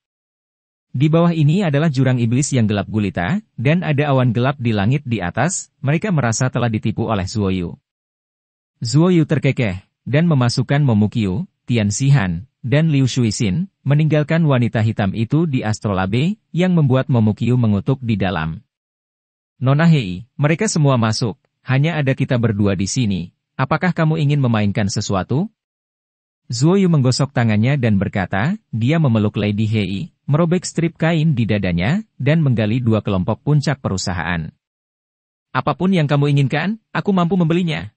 Di bawah ini adalah jurang iblis yang gelap gulita, dan ada awan gelap di langit di atas, mereka merasa telah ditipu oleh Zuoyu. Zuoyu terkekeh, dan memasukkan Momukyu, Tian Xihan, dan Liu Shuixin, meninggalkan wanita hitam itu di astrolabe, yang membuat Momokyu mengutuk di dalam. Nona Hei, mereka semua masuk, hanya ada kita berdua di sini, apakah kamu ingin memainkan sesuatu? Zuo Yu menggosok tangannya dan berkata, dia memeluk Lady Hei, merobek strip kain di dadanya, dan menggali dua kelompok puncak perusahaan. Apapun yang kamu inginkan, aku mampu membelinya.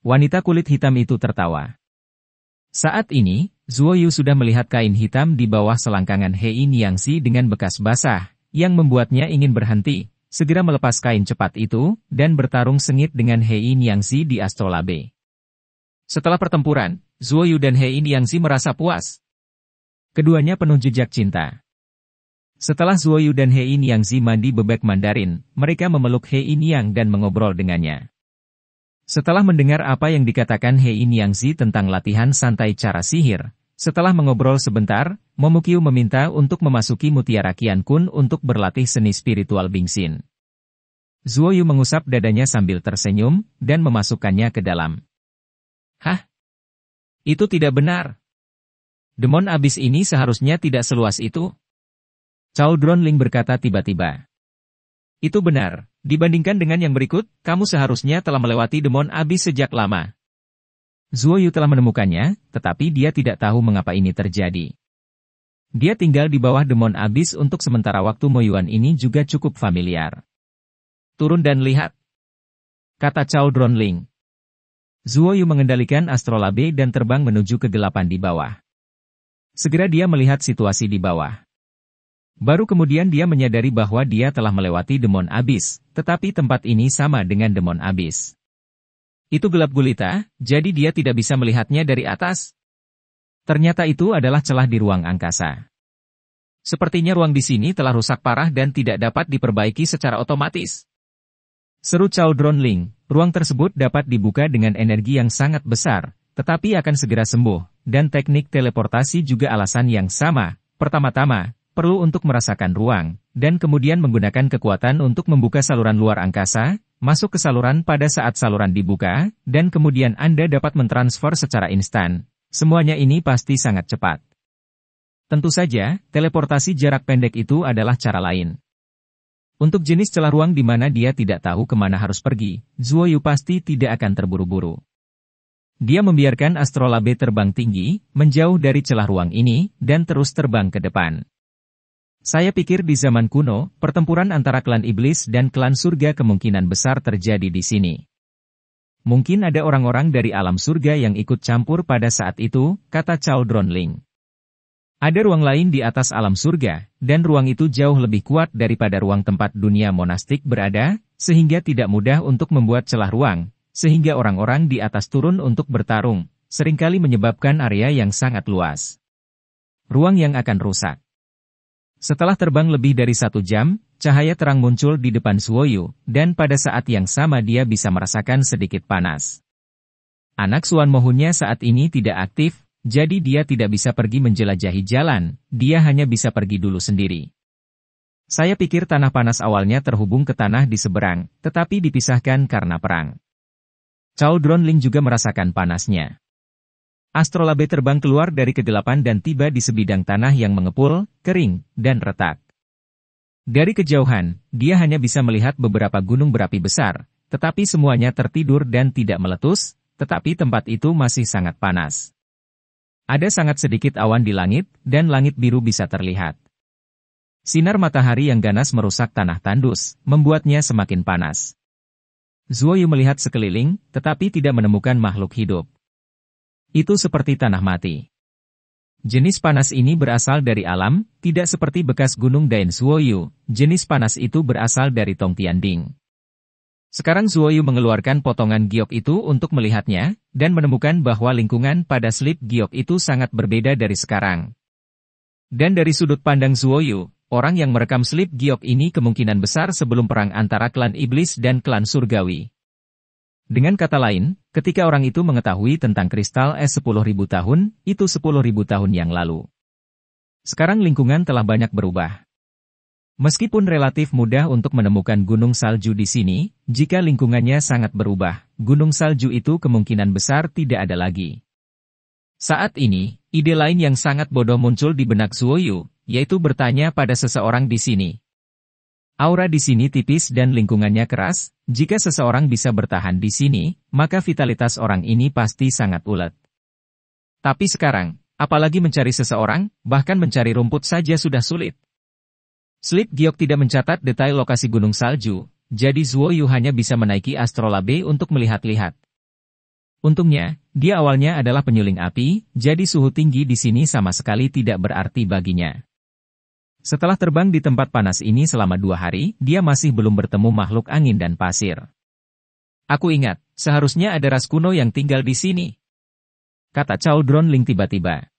Wanita kulit hitam itu tertawa. Saat ini, Zuo Yu sudah melihat kain hitam di bawah selangkangan Hei Niangsi dengan bekas basah, yang membuatnya ingin berhenti, segera melepas kain cepat itu, dan bertarung sengit dengan Hei Niangsi di Astrolabe. Setelah pertempuran, Zuo Yu dan Hei Niangsi merasa puas. Keduanya penuh jejak cinta. Setelah Zuo Yu dan Hei Niangsi mandi bebek Mandarin, mereka memeluk Hei Niang dan mengobrol dengannya. Setelah mendengar apa yang dikatakan Hei Zi tentang latihan santai cara sihir, setelah mengobrol sebentar, Momukyu meminta untuk memasuki mutiara Kian Kun untuk berlatih seni spiritual Bingsin. Yu mengusap dadanya sambil tersenyum, dan memasukkannya ke dalam. Hah? Itu tidak benar. Demon abis ini seharusnya tidak seluas itu. Cao Dronling berkata tiba-tiba. Itu benar. Dibandingkan dengan yang berikut, kamu seharusnya telah melewati demon abis sejak lama. Zuo Yu telah menemukannya, tetapi dia tidak tahu mengapa ini terjadi. Dia tinggal di bawah demon abis untuk sementara waktu Moyuan ini juga cukup familiar. Turun dan lihat. Kata Chao Dronling. Yu mengendalikan astrolabe dan terbang menuju kegelapan di bawah. Segera dia melihat situasi di bawah. Baru kemudian dia menyadari bahwa dia telah melewati demon abis, tetapi tempat ini sama dengan demon abis. Itu gelap gulita, jadi dia tidak bisa melihatnya dari atas. Ternyata itu adalah celah di ruang angkasa. Sepertinya ruang di sini telah rusak parah dan tidak dapat diperbaiki secara otomatis. Seru Chao Dronling, ruang tersebut dapat dibuka dengan energi yang sangat besar, tetapi akan segera sembuh, dan teknik teleportasi juga alasan yang sama. Pertama-tama, perlu untuk merasakan ruang, dan kemudian menggunakan kekuatan untuk membuka saluran luar angkasa, masuk ke saluran pada saat saluran dibuka, dan kemudian Anda dapat mentransfer secara instan. Semuanya ini pasti sangat cepat. Tentu saja, teleportasi jarak pendek itu adalah cara lain. Untuk jenis celah ruang di mana dia tidak tahu kemana harus pergi, Zuo Yu pasti tidak akan terburu-buru. Dia membiarkan astrolabe terbang tinggi, menjauh dari celah ruang ini, dan terus terbang ke depan. Saya pikir di zaman kuno, pertempuran antara klan iblis dan klan surga kemungkinan besar terjadi di sini. Mungkin ada orang-orang dari alam surga yang ikut campur pada saat itu, kata Dron Ling. Ada ruang lain di atas alam surga, dan ruang itu jauh lebih kuat daripada ruang tempat dunia monastik berada, sehingga tidak mudah untuk membuat celah ruang, sehingga orang-orang di atas turun untuk bertarung, seringkali menyebabkan area yang sangat luas. Ruang yang akan rusak. Setelah terbang lebih dari satu jam, cahaya terang muncul di depan Suoyu, dan pada saat yang sama dia bisa merasakan sedikit panas. Anak Suan Mohunnya saat ini tidak aktif, jadi dia tidak bisa pergi menjelajahi jalan, dia hanya bisa pergi dulu sendiri. Saya pikir tanah panas awalnya terhubung ke tanah di seberang, tetapi dipisahkan karena perang. Cao Dronling juga merasakan panasnya. Astrolabe terbang keluar dari kegelapan dan tiba di sebidang tanah yang mengepul, kering, dan retak. Dari kejauhan, dia hanya bisa melihat beberapa gunung berapi besar, tetapi semuanya tertidur dan tidak meletus, tetapi tempat itu masih sangat panas. Ada sangat sedikit awan di langit, dan langit biru bisa terlihat. Sinar matahari yang ganas merusak tanah tandus, membuatnya semakin panas. Zuoyu melihat sekeliling, tetapi tidak menemukan makhluk hidup. Itu seperti tanah mati. Jenis panas ini berasal dari alam, tidak seperti bekas gunung Dain Suoyu, jenis panas itu berasal dari Tong Tianding. Sekarang Zuoyu mengeluarkan potongan giok itu untuk melihatnya, dan menemukan bahwa lingkungan pada slip giok itu sangat berbeda dari sekarang. Dan dari sudut pandang Zuoyu, orang yang merekam slip giok ini kemungkinan besar sebelum perang antara klan iblis dan klan surgawi. Dengan kata lain, Ketika orang itu mengetahui tentang kristal es 10.000 tahun, itu 10.000 tahun yang lalu. Sekarang lingkungan telah banyak berubah. Meskipun relatif mudah untuk menemukan gunung salju di sini, jika lingkungannya sangat berubah, gunung salju itu kemungkinan besar tidak ada lagi. Saat ini, ide lain yang sangat bodoh muncul di benak Zuoyu, yaitu bertanya pada seseorang di sini, Aura di sini tipis dan lingkungannya keras, jika seseorang bisa bertahan di sini, maka vitalitas orang ini pasti sangat ulet. Tapi sekarang, apalagi mencari seseorang, bahkan mencari rumput saja sudah sulit. Slip Giok tidak mencatat detail lokasi gunung salju, jadi Zuo Yu hanya bisa menaiki astrolabe untuk melihat-lihat. Untungnya, dia awalnya adalah penyuling api, jadi suhu tinggi di sini sama sekali tidak berarti baginya. Setelah terbang di tempat panas ini selama dua hari, dia masih belum bertemu makhluk angin dan pasir. Aku ingat, seharusnya ada ras kuno yang tinggal di sini. Kata Chaldron Ling tiba-tiba.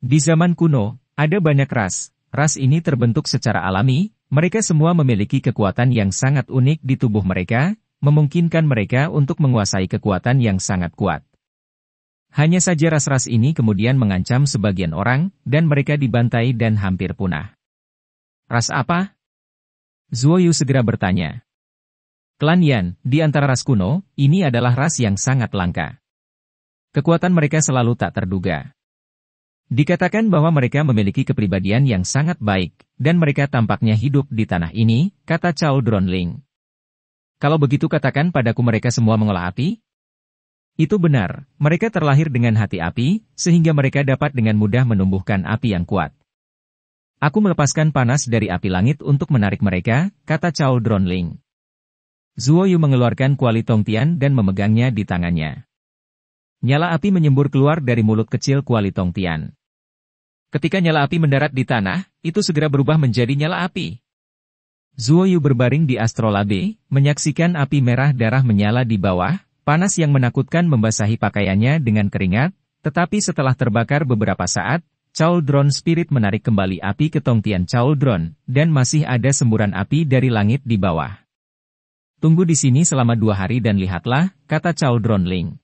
Di zaman kuno, ada banyak ras. Ras ini terbentuk secara alami, mereka semua memiliki kekuatan yang sangat unik di tubuh mereka, memungkinkan mereka untuk menguasai kekuatan yang sangat kuat. Hanya saja ras-ras ini kemudian mengancam sebagian orang, dan mereka dibantai dan hampir punah. Ras apa? Zuoyu segera bertanya. Klan Yan, di antara ras kuno, ini adalah ras yang sangat langka. Kekuatan mereka selalu tak terduga. Dikatakan bahwa mereka memiliki kepribadian yang sangat baik, dan mereka tampaknya hidup di tanah ini, kata Chao Dronling. Kalau begitu katakan padaku mereka semua mengolah api, itu benar, mereka terlahir dengan hati api, sehingga mereka dapat dengan mudah menumbuhkan api yang kuat. Aku melepaskan panas dari api langit untuk menarik mereka, kata Chao Dronling. Zuo Yu mengeluarkan kuali Tongtian dan memegangnya di tangannya. Nyala api menyembur keluar dari mulut kecil kuali Tongtian. Ketika nyala api mendarat di tanah, itu segera berubah menjadi nyala api. Zuo Yu berbaring di astrolabe, menyaksikan api merah darah menyala di bawah, Panas yang menakutkan membasahi pakaiannya dengan keringat, tetapi setelah terbakar beberapa saat, Chaldron Spirit menarik kembali api ke Tongtian Chaldron, dan masih ada semburan api dari langit di bawah. Tunggu di sini selama dua hari dan lihatlah, kata Chaldron Ling.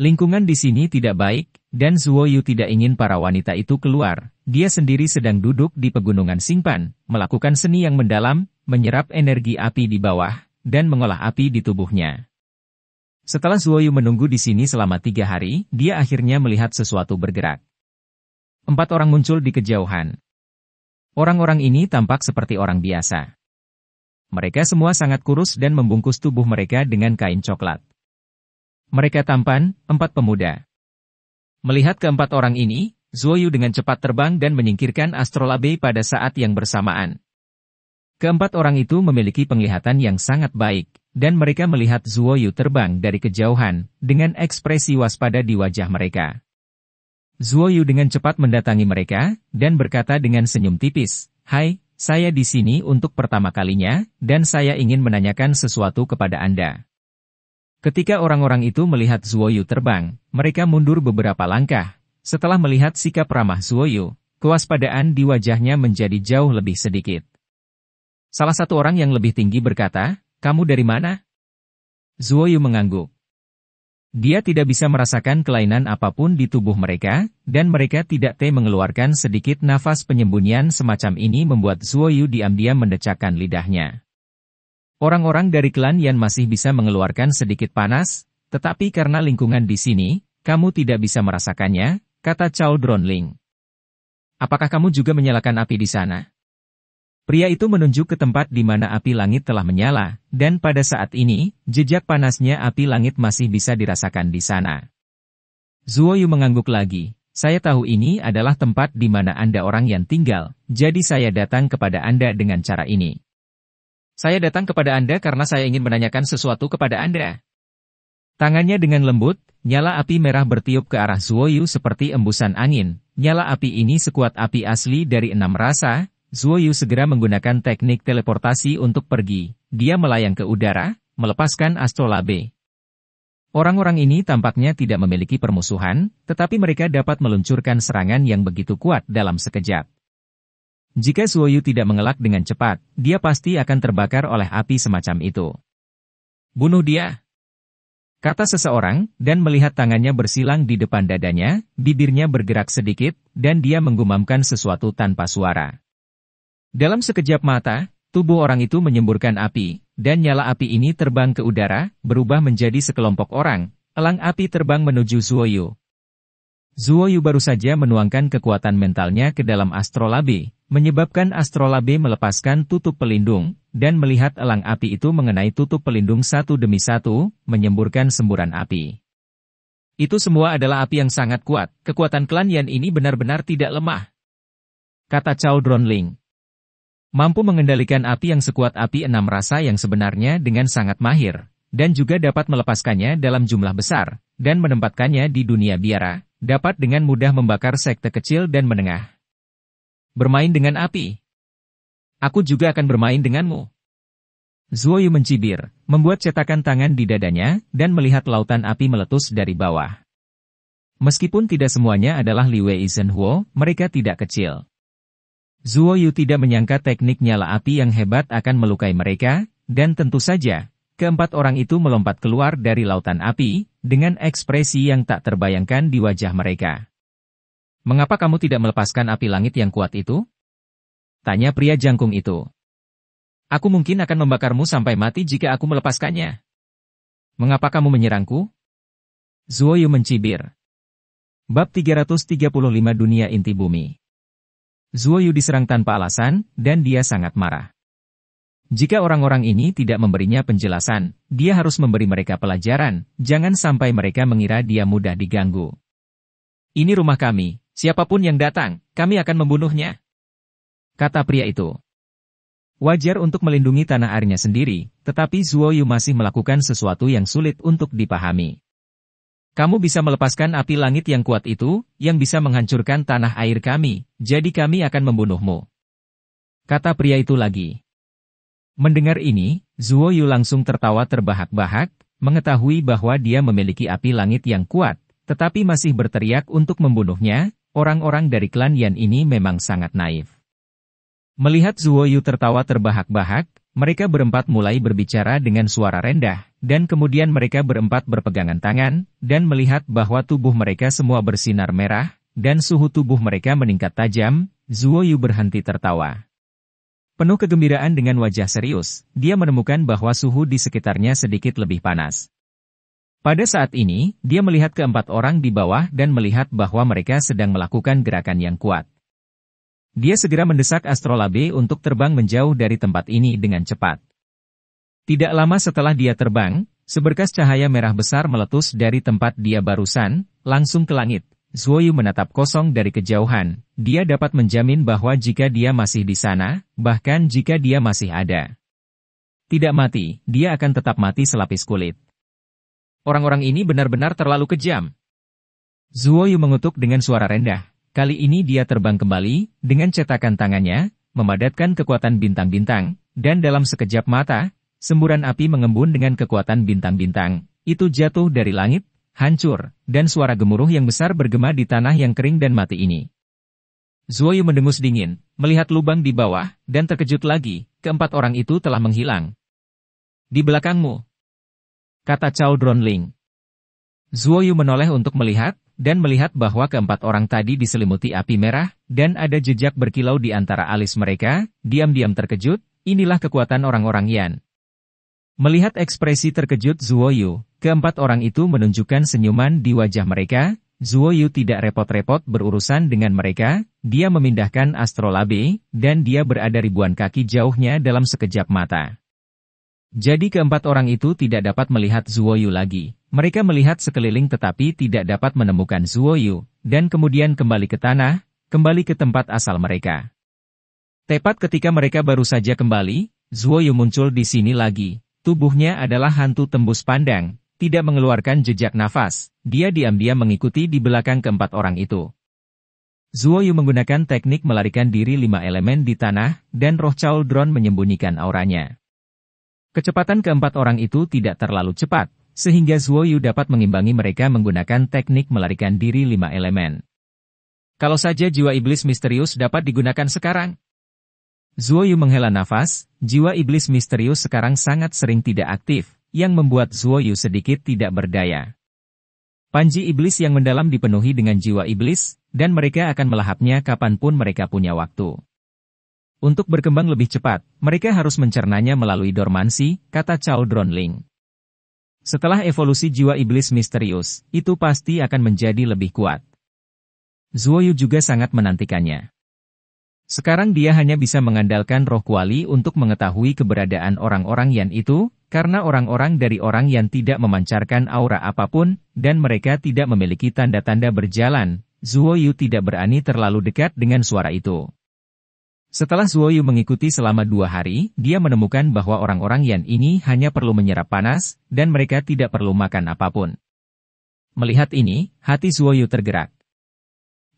Lingkungan di sini tidak baik, dan Zuo Yu tidak ingin para wanita itu keluar. Dia sendiri sedang duduk di pegunungan Singpan, melakukan seni yang mendalam, menyerap energi api di bawah, dan mengolah api di tubuhnya. Setelah Zuoyu menunggu di sini selama tiga hari, dia akhirnya melihat sesuatu bergerak. Empat orang muncul di kejauhan. Orang-orang ini tampak seperti orang biasa. Mereka semua sangat kurus dan membungkus tubuh mereka dengan kain coklat. Mereka tampan, empat pemuda. Melihat keempat orang ini, Zuoyu dengan cepat terbang dan menyingkirkan astrolabe pada saat yang bersamaan. Keempat orang itu memiliki penglihatan yang sangat baik dan mereka melihat Zuo Yu terbang dari kejauhan, dengan ekspresi waspada di wajah mereka. Zuo Yu dengan cepat mendatangi mereka, dan berkata dengan senyum tipis, Hai, saya di sini untuk pertama kalinya, dan saya ingin menanyakan sesuatu kepada Anda. Ketika orang-orang itu melihat Zuo Yu terbang, mereka mundur beberapa langkah. Setelah melihat sikap ramah Zuo Yu, kewaspadaan di wajahnya menjadi jauh lebih sedikit. Salah satu orang yang lebih tinggi berkata, kamu dari mana? Zuo Yu mengangguk. Dia tidak bisa merasakan kelainan apapun di tubuh mereka, dan mereka tidak te mengeluarkan sedikit nafas penyembunyian semacam ini membuat Zuo Yu diam-diam mendecakkan lidahnya. Orang-orang dari klan Yan masih bisa mengeluarkan sedikit panas, tetapi karena lingkungan di sini, kamu tidak bisa merasakannya, kata Chao Dronling. Apakah kamu juga menyalakan api di sana? Pria itu menunjuk ke tempat di mana api langit telah menyala, dan pada saat ini, jejak panasnya api langit masih bisa dirasakan di sana. Zuo Yu mengangguk lagi. Saya tahu ini adalah tempat di mana Anda orang yang tinggal, jadi saya datang kepada Anda dengan cara ini. Saya datang kepada Anda karena saya ingin menanyakan sesuatu kepada Anda. Tangannya dengan lembut, nyala api merah bertiup ke arah Zuo Yu seperti embusan angin. Nyala api ini sekuat api asli dari enam rasa, Zuo Yu segera menggunakan teknik teleportasi untuk pergi. Dia melayang ke udara, melepaskan astrolabe. Orang-orang ini tampaknya tidak memiliki permusuhan, tetapi mereka dapat meluncurkan serangan yang begitu kuat dalam sekejap. Jika Zuo Yu tidak mengelak dengan cepat, dia pasti akan terbakar oleh api semacam itu. Bunuh dia! Kata seseorang, dan melihat tangannya bersilang di depan dadanya, bibirnya bergerak sedikit, dan dia menggumamkan sesuatu tanpa suara. Dalam sekejap mata, tubuh orang itu menyemburkan api, dan nyala api ini terbang ke udara, berubah menjadi sekelompok orang, elang api terbang menuju Zuoyu. Zuoyu baru saja menuangkan kekuatan mentalnya ke dalam astrolabe, menyebabkan astrolabe melepaskan tutup pelindung, dan melihat elang api itu mengenai tutup pelindung satu demi satu, menyemburkan semburan api. Itu semua adalah api yang sangat kuat, kekuatan klan Yan ini benar-benar tidak lemah. Kata Chao Dronling. Mampu mengendalikan api yang sekuat api enam rasa yang sebenarnya dengan sangat mahir, dan juga dapat melepaskannya dalam jumlah besar, dan menempatkannya di dunia biara, dapat dengan mudah membakar sekte kecil dan menengah. Bermain dengan api. Aku juga akan bermain denganmu. Zuo Yu mencibir, membuat cetakan tangan di dadanya, dan melihat lautan api meletus dari bawah. Meskipun tidak semuanya adalah Liwei Huo, mereka tidak kecil. Zuo Yu tidak menyangka teknik nyala api yang hebat akan melukai mereka, dan tentu saja, keempat orang itu melompat keluar dari lautan api, dengan ekspresi yang tak terbayangkan di wajah mereka. Mengapa kamu tidak melepaskan api langit yang kuat itu? Tanya pria jangkung itu. Aku mungkin akan membakarmu sampai mati jika aku melepaskannya. Mengapa kamu menyerangku? Zuo Yu mencibir. Bab 335 Dunia Inti Bumi Zuo Yu diserang tanpa alasan, dan dia sangat marah. Jika orang-orang ini tidak memberinya penjelasan, dia harus memberi mereka pelajaran, jangan sampai mereka mengira dia mudah diganggu. Ini rumah kami, siapapun yang datang, kami akan membunuhnya. Kata pria itu. Wajar untuk melindungi tanah airnya sendiri, tetapi Zuo Yu masih melakukan sesuatu yang sulit untuk dipahami. Kamu bisa melepaskan api langit yang kuat itu, yang bisa menghancurkan tanah air kami, jadi kami akan membunuhmu. Kata pria itu lagi. Mendengar ini, Zuo Yu langsung tertawa terbahak-bahak, mengetahui bahwa dia memiliki api langit yang kuat, tetapi masih berteriak untuk membunuhnya, orang-orang dari klan Yan ini memang sangat naif. Melihat Zuo Yu tertawa terbahak-bahak, mereka berempat mulai berbicara dengan suara rendah, dan kemudian mereka berempat berpegangan tangan, dan melihat bahwa tubuh mereka semua bersinar merah, dan suhu tubuh mereka meningkat tajam, Zuo Yu berhenti tertawa. Penuh kegembiraan dengan wajah serius, dia menemukan bahwa suhu di sekitarnya sedikit lebih panas. Pada saat ini, dia melihat keempat orang di bawah dan melihat bahwa mereka sedang melakukan gerakan yang kuat. Dia segera mendesak Astrolabe untuk terbang menjauh dari tempat ini dengan cepat. Tidak lama setelah dia terbang, seberkas cahaya merah besar meletus dari tempat dia barusan, langsung ke langit. Zuoyu menatap kosong dari kejauhan. Dia dapat menjamin bahwa jika dia masih di sana, bahkan jika dia masih ada. Tidak mati, dia akan tetap mati selapis kulit. Orang-orang ini benar-benar terlalu kejam. Zuoyu mengutuk dengan suara rendah. Kali ini dia terbang kembali, dengan cetakan tangannya, memadatkan kekuatan bintang-bintang, dan dalam sekejap mata, semburan api mengembun dengan kekuatan bintang-bintang. Itu jatuh dari langit, hancur, dan suara gemuruh yang besar bergema di tanah yang kering dan mati ini. Zuoyu mendengus dingin, melihat lubang di bawah, dan terkejut lagi, keempat orang itu telah menghilang. Di belakangmu, kata Chao Dronling. Zuoyu menoleh untuk melihat, dan melihat bahwa keempat orang tadi diselimuti api merah, dan ada jejak berkilau di antara alis mereka, diam-diam terkejut, inilah kekuatan orang-orang Yan. Melihat ekspresi terkejut Zuo Yu, keempat orang itu menunjukkan senyuman di wajah mereka, Zuo Yu tidak repot-repot berurusan dengan mereka, dia memindahkan astrolabe, dan dia berada ribuan kaki jauhnya dalam sekejap mata. Jadi keempat orang itu tidak dapat melihat Zuo Yu lagi. Mereka melihat sekeliling tetapi tidak dapat menemukan Zuo Yu, dan kemudian kembali ke tanah, kembali ke tempat asal mereka. Tepat ketika mereka baru saja kembali, Zuo Yu muncul di sini lagi. Tubuhnya adalah hantu tembus pandang, tidak mengeluarkan jejak nafas. Dia diam-diam mengikuti di belakang keempat orang itu. Zuo Yu menggunakan teknik melarikan diri lima elemen di tanah, dan roh Chaol Drone menyembunyikan auranya. Kecepatan keempat orang itu tidak terlalu cepat, sehingga Zuo Yu dapat mengimbangi mereka menggunakan teknik melarikan diri lima elemen. Kalau saja jiwa iblis misterius dapat digunakan sekarang. Zuo Yu menghela nafas, jiwa iblis misterius sekarang sangat sering tidak aktif, yang membuat Zuo Yu sedikit tidak berdaya. Panji iblis yang mendalam dipenuhi dengan jiwa iblis, dan mereka akan melahapnya kapanpun mereka punya waktu. Untuk berkembang lebih cepat, mereka harus mencernanya melalui dormansi, kata Chao Dronling. Setelah evolusi jiwa iblis misterius, itu pasti akan menjadi lebih kuat. Zuo Yu juga sangat menantikannya. Sekarang dia hanya bisa mengandalkan roh kuali untuk mengetahui keberadaan orang-orang yang itu, karena orang-orang dari orang yang tidak memancarkan aura apapun, dan mereka tidak memiliki tanda-tanda berjalan, Zuo Yu tidak berani terlalu dekat dengan suara itu. Setelah Yu mengikuti selama dua hari, dia menemukan bahwa orang-orang Yan ini hanya perlu menyerap panas, dan mereka tidak perlu makan apapun. Melihat ini, hati Yu tergerak.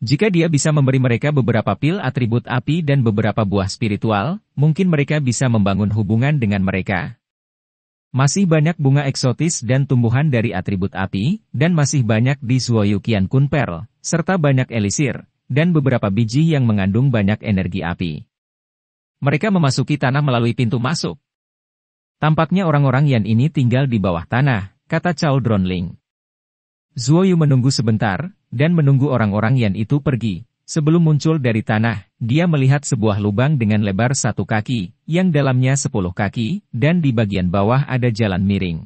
Jika dia bisa memberi mereka beberapa pil atribut api dan beberapa buah spiritual, mungkin mereka bisa membangun hubungan dengan mereka. Masih banyak bunga eksotis dan tumbuhan dari atribut api, dan masih banyak di Yu Kian Kun Pearl, serta banyak elisir, dan beberapa biji yang mengandung banyak energi api. Mereka memasuki tanah melalui pintu masuk. Tampaknya orang-orang Yan ini tinggal di bawah tanah, kata Chao Dronling. Zuo Yu menunggu sebentar, dan menunggu orang-orang Yan itu pergi. Sebelum muncul dari tanah, dia melihat sebuah lubang dengan lebar satu kaki, yang dalamnya sepuluh kaki, dan di bagian bawah ada jalan miring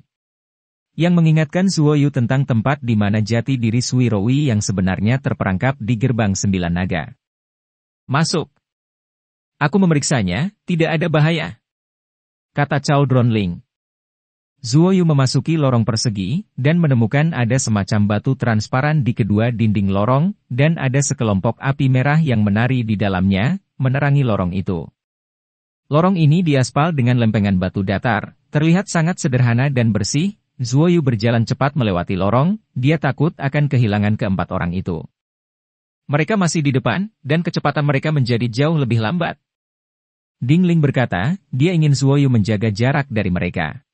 yang mengingatkan Yu tentang tempat di mana jati diri Suirowi yang sebenarnya terperangkap di gerbang sembilan naga. Masuk. Aku memeriksanya, tidak ada bahaya. Kata Chao Dronling. Zuoyu memasuki lorong persegi, dan menemukan ada semacam batu transparan di kedua dinding lorong, dan ada sekelompok api merah yang menari di dalamnya, menerangi lorong itu. Lorong ini diaspal dengan lempengan batu datar, terlihat sangat sederhana dan bersih, Zuo Yu berjalan cepat melewati lorong, dia takut akan kehilangan keempat orang itu. Mereka masih di depan, dan kecepatan mereka menjadi jauh lebih lambat. Dingling berkata, dia ingin Zuo Yu menjaga jarak dari mereka.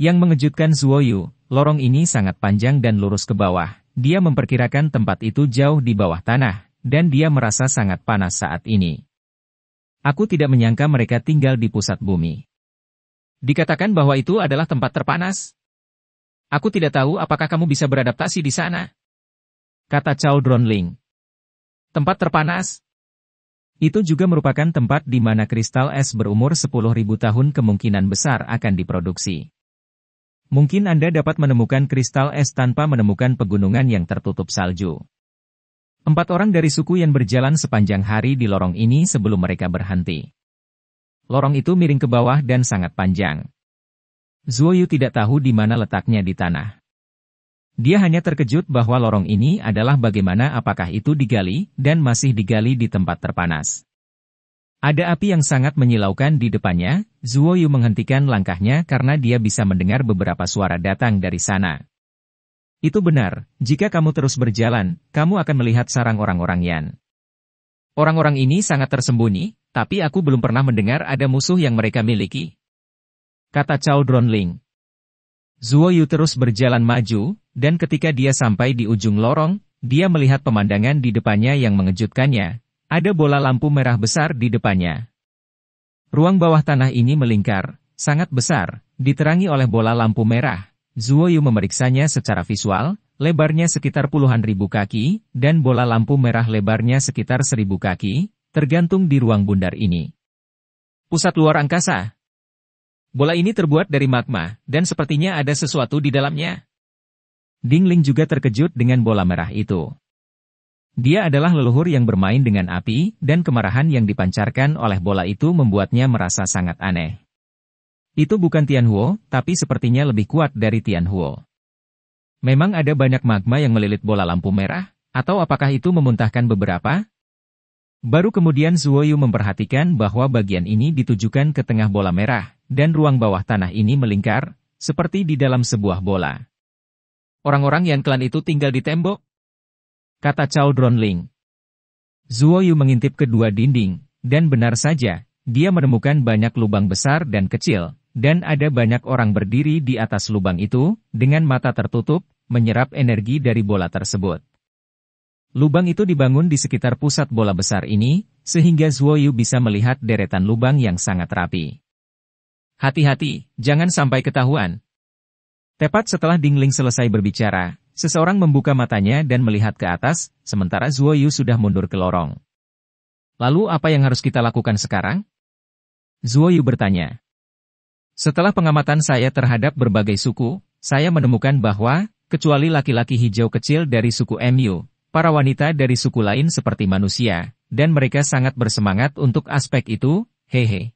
Yang mengejutkan Zuo Yu, lorong ini sangat panjang dan lurus ke bawah. Dia memperkirakan tempat itu jauh di bawah tanah, dan dia merasa sangat panas saat ini. Aku tidak menyangka mereka tinggal di pusat bumi. Dikatakan bahwa itu adalah tempat terpanas, Aku tidak tahu apakah kamu bisa beradaptasi di sana. Kata Chao Dronling. Tempat terpanas. Itu juga merupakan tempat di mana kristal es berumur 10.000 tahun kemungkinan besar akan diproduksi. Mungkin Anda dapat menemukan kristal es tanpa menemukan pegunungan yang tertutup salju. Empat orang dari suku yang berjalan sepanjang hari di lorong ini sebelum mereka berhenti. Lorong itu miring ke bawah dan sangat panjang. Zuo Yu tidak tahu di mana letaknya di tanah. Dia hanya terkejut bahwa lorong ini adalah bagaimana apakah itu digali, dan masih digali di tempat terpanas. Ada api yang sangat menyilaukan di depannya, Zuo Yu menghentikan langkahnya karena dia bisa mendengar beberapa suara datang dari sana. Itu benar, jika kamu terus berjalan, kamu akan melihat sarang orang-orang Yan. Orang-orang ini sangat tersembunyi, tapi aku belum pernah mendengar ada musuh yang mereka miliki kata Cao Dronling. Zuo Yu terus berjalan maju, dan ketika dia sampai di ujung lorong, dia melihat pemandangan di depannya yang mengejutkannya. Ada bola lampu merah besar di depannya. Ruang bawah tanah ini melingkar, sangat besar, diterangi oleh bola lampu merah. Zuo Yu memeriksanya secara visual, lebarnya sekitar puluhan ribu kaki, dan bola lampu merah lebarnya sekitar seribu kaki, tergantung di ruang bundar ini. Pusat luar angkasa, Bola ini terbuat dari magma, dan sepertinya ada sesuatu di dalamnya. Ding Ling juga terkejut dengan bola merah itu. Dia adalah leluhur yang bermain dengan api, dan kemarahan yang dipancarkan oleh bola itu membuatnya merasa sangat aneh. Itu bukan Tianhuo, tapi sepertinya lebih kuat dari Tianhuo. Memang ada banyak magma yang melilit bola lampu merah, atau apakah itu memuntahkan beberapa? Baru kemudian Zuoyu memperhatikan bahwa bagian ini ditujukan ke tengah bola merah, dan ruang bawah tanah ini melingkar, seperti di dalam sebuah bola. Orang-orang yang klan itu tinggal di tembok? Kata Chao Dronling. Zuo Yu mengintip kedua dinding, dan benar saja, dia menemukan banyak lubang besar dan kecil, dan ada banyak orang berdiri di atas lubang itu, dengan mata tertutup, menyerap energi dari bola tersebut. Lubang itu dibangun di sekitar pusat bola besar ini, sehingga Zuo Yu bisa melihat deretan lubang yang sangat rapi. Hati-hati, jangan sampai ketahuan. Tepat setelah Dingling selesai berbicara, seseorang membuka matanya dan melihat ke atas, sementara Zuo Yu sudah mundur ke lorong. Lalu apa yang harus kita lakukan sekarang? Zuo Yu bertanya. Setelah pengamatan saya terhadap berbagai suku, saya menemukan bahwa, kecuali laki-laki hijau kecil dari suku MU, para wanita dari suku lain seperti manusia, dan mereka sangat bersemangat untuk aspek itu, hehe.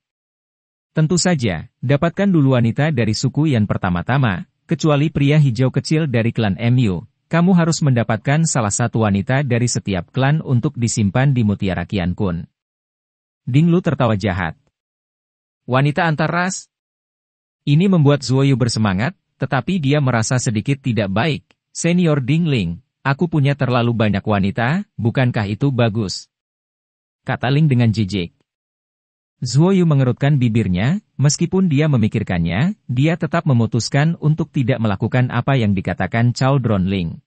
Tentu saja, dapatkan dulu wanita dari suku yang pertama-tama, kecuali pria hijau kecil dari klan MU, kamu harus mendapatkan salah satu wanita dari setiap klan untuk disimpan di mutiara Kian Kun. Dinglu tertawa jahat. Wanita antar ras? Ini membuat Zuoyu bersemangat, tetapi dia merasa sedikit tidak baik. Senior Dingling, aku punya terlalu banyak wanita, bukankah itu bagus? Kata Ling dengan jijik. Zuo Yu mengerutkan bibirnya, meskipun dia memikirkannya, dia tetap memutuskan untuk tidak melakukan apa yang dikatakan Chao Dronling.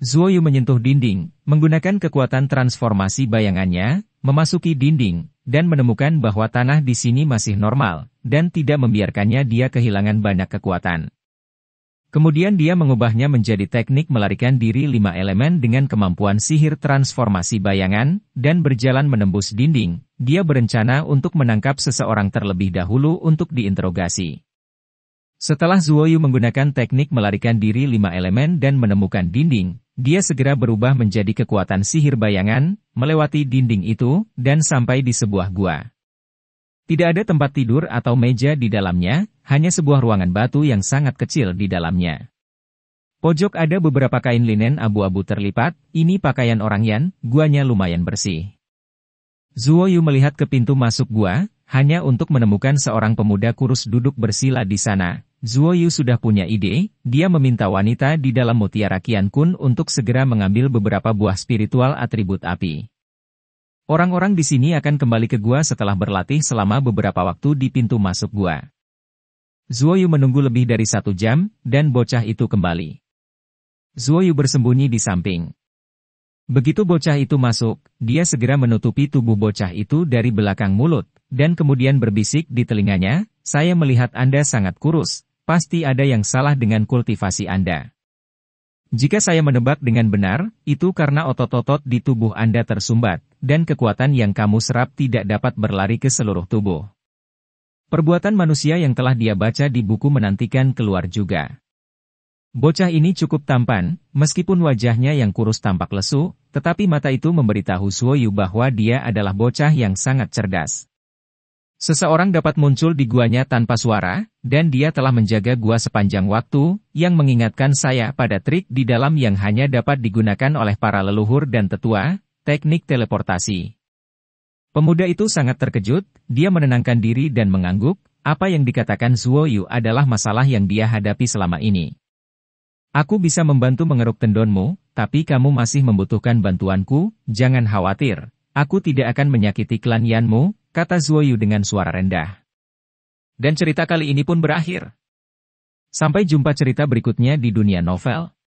Zuo Yu menyentuh dinding, menggunakan kekuatan transformasi bayangannya, memasuki dinding, dan menemukan bahwa tanah di sini masih normal, dan tidak membiarkannya dia kehilangan banyak kekuatan. Kemudian dia mengubahnya menjadi teknik melarikan diri lima elemen dengan kemampuan sihir transformasi bayangan, dan berjalan menembus dinding. Dia berencana untuk menangkap seseorang terlebih dahulu untuk diinterogasi. Setelah Zuo Yu menggunakan teknik melarikan diri lima elemen dan menemukan dinding, dia segera berubah menjadi kekuatan sihir bayangan, melewati dinding itu, dan sampai di sebuah gua. Tidak ada tempat tidur atau meja di dalamnya, hanya sebuah ruangan batu yang sangat kecil di dalamnya. Pojok ada beberapa kain linen abu-abu terlipat, ini pakaian orang Yan, guanya lumayan bersih. Zuo Yu melihat ke pintu masuk gua, hanya untuk menemukan seorang pemuda kurus duduk bersila di sana. Zuo Yu sudah punya ide, dia meminta wanita di dalam mutiara Kian Kun untuk segera mengambil beberapa buah spiritual atribut api. Orang-orang di sini akan kembali ke gua setelah berlatih selama beberapa waktu di pintu masuk gua. Zuoyu menunggu lebih dari satu jam, dan bocah itu kembali. Zuoyu bersembunyi di samping. Begitu bocah itu masuk, dia segera menutupi tubuh bocah itu dari belakang mulut, dan kemudian berbisik di telinganya, saya melihat Anda sangat kurus, pasti ada yang salah dengan kultivasi Anda. Jika saya menebak dengan benar, itu karena otot-otot di tubuh Anda tersumbat, dan kekuatan yang kamu serap tidak dapat berlari ke seluruh tubuh. Perbuatan manusia yang telah dia baca di buku menantikan keluar juga. Bocah ini cukup tampan, meskipun wajahnya yang kurus tampak lesu, tetapi mata itu memberitahu Suoyu bahwa dia adalah bocah yang sangat cerdas. Seseorang dapat muncul di guanya tanpa suara, dan dia telah menjaga gua sepanjang waktu, yang mengingatkan saya pada trik di dalam yang hanya dapat digunakan oleh para leluhur dan tetua, teknik teleportasi. Pemuda itu sangat terkejut, dia menenangkan diri dan mengangguk, apa yang dikatakan Zuo Yu adalah masalah yang dia hadapi selama ini. Aku bisa membantu mengeruk tendonmu, tapi kamu masih membutuhkan bantuanku, jangan khawatir, aku tidak akan menyakiti klan Yanmu, kata Zuo Yu dengan suara rendah. Dan cerita kali ini pun berakhir. Sampai jumpa cerita berikutnya di dunia novel.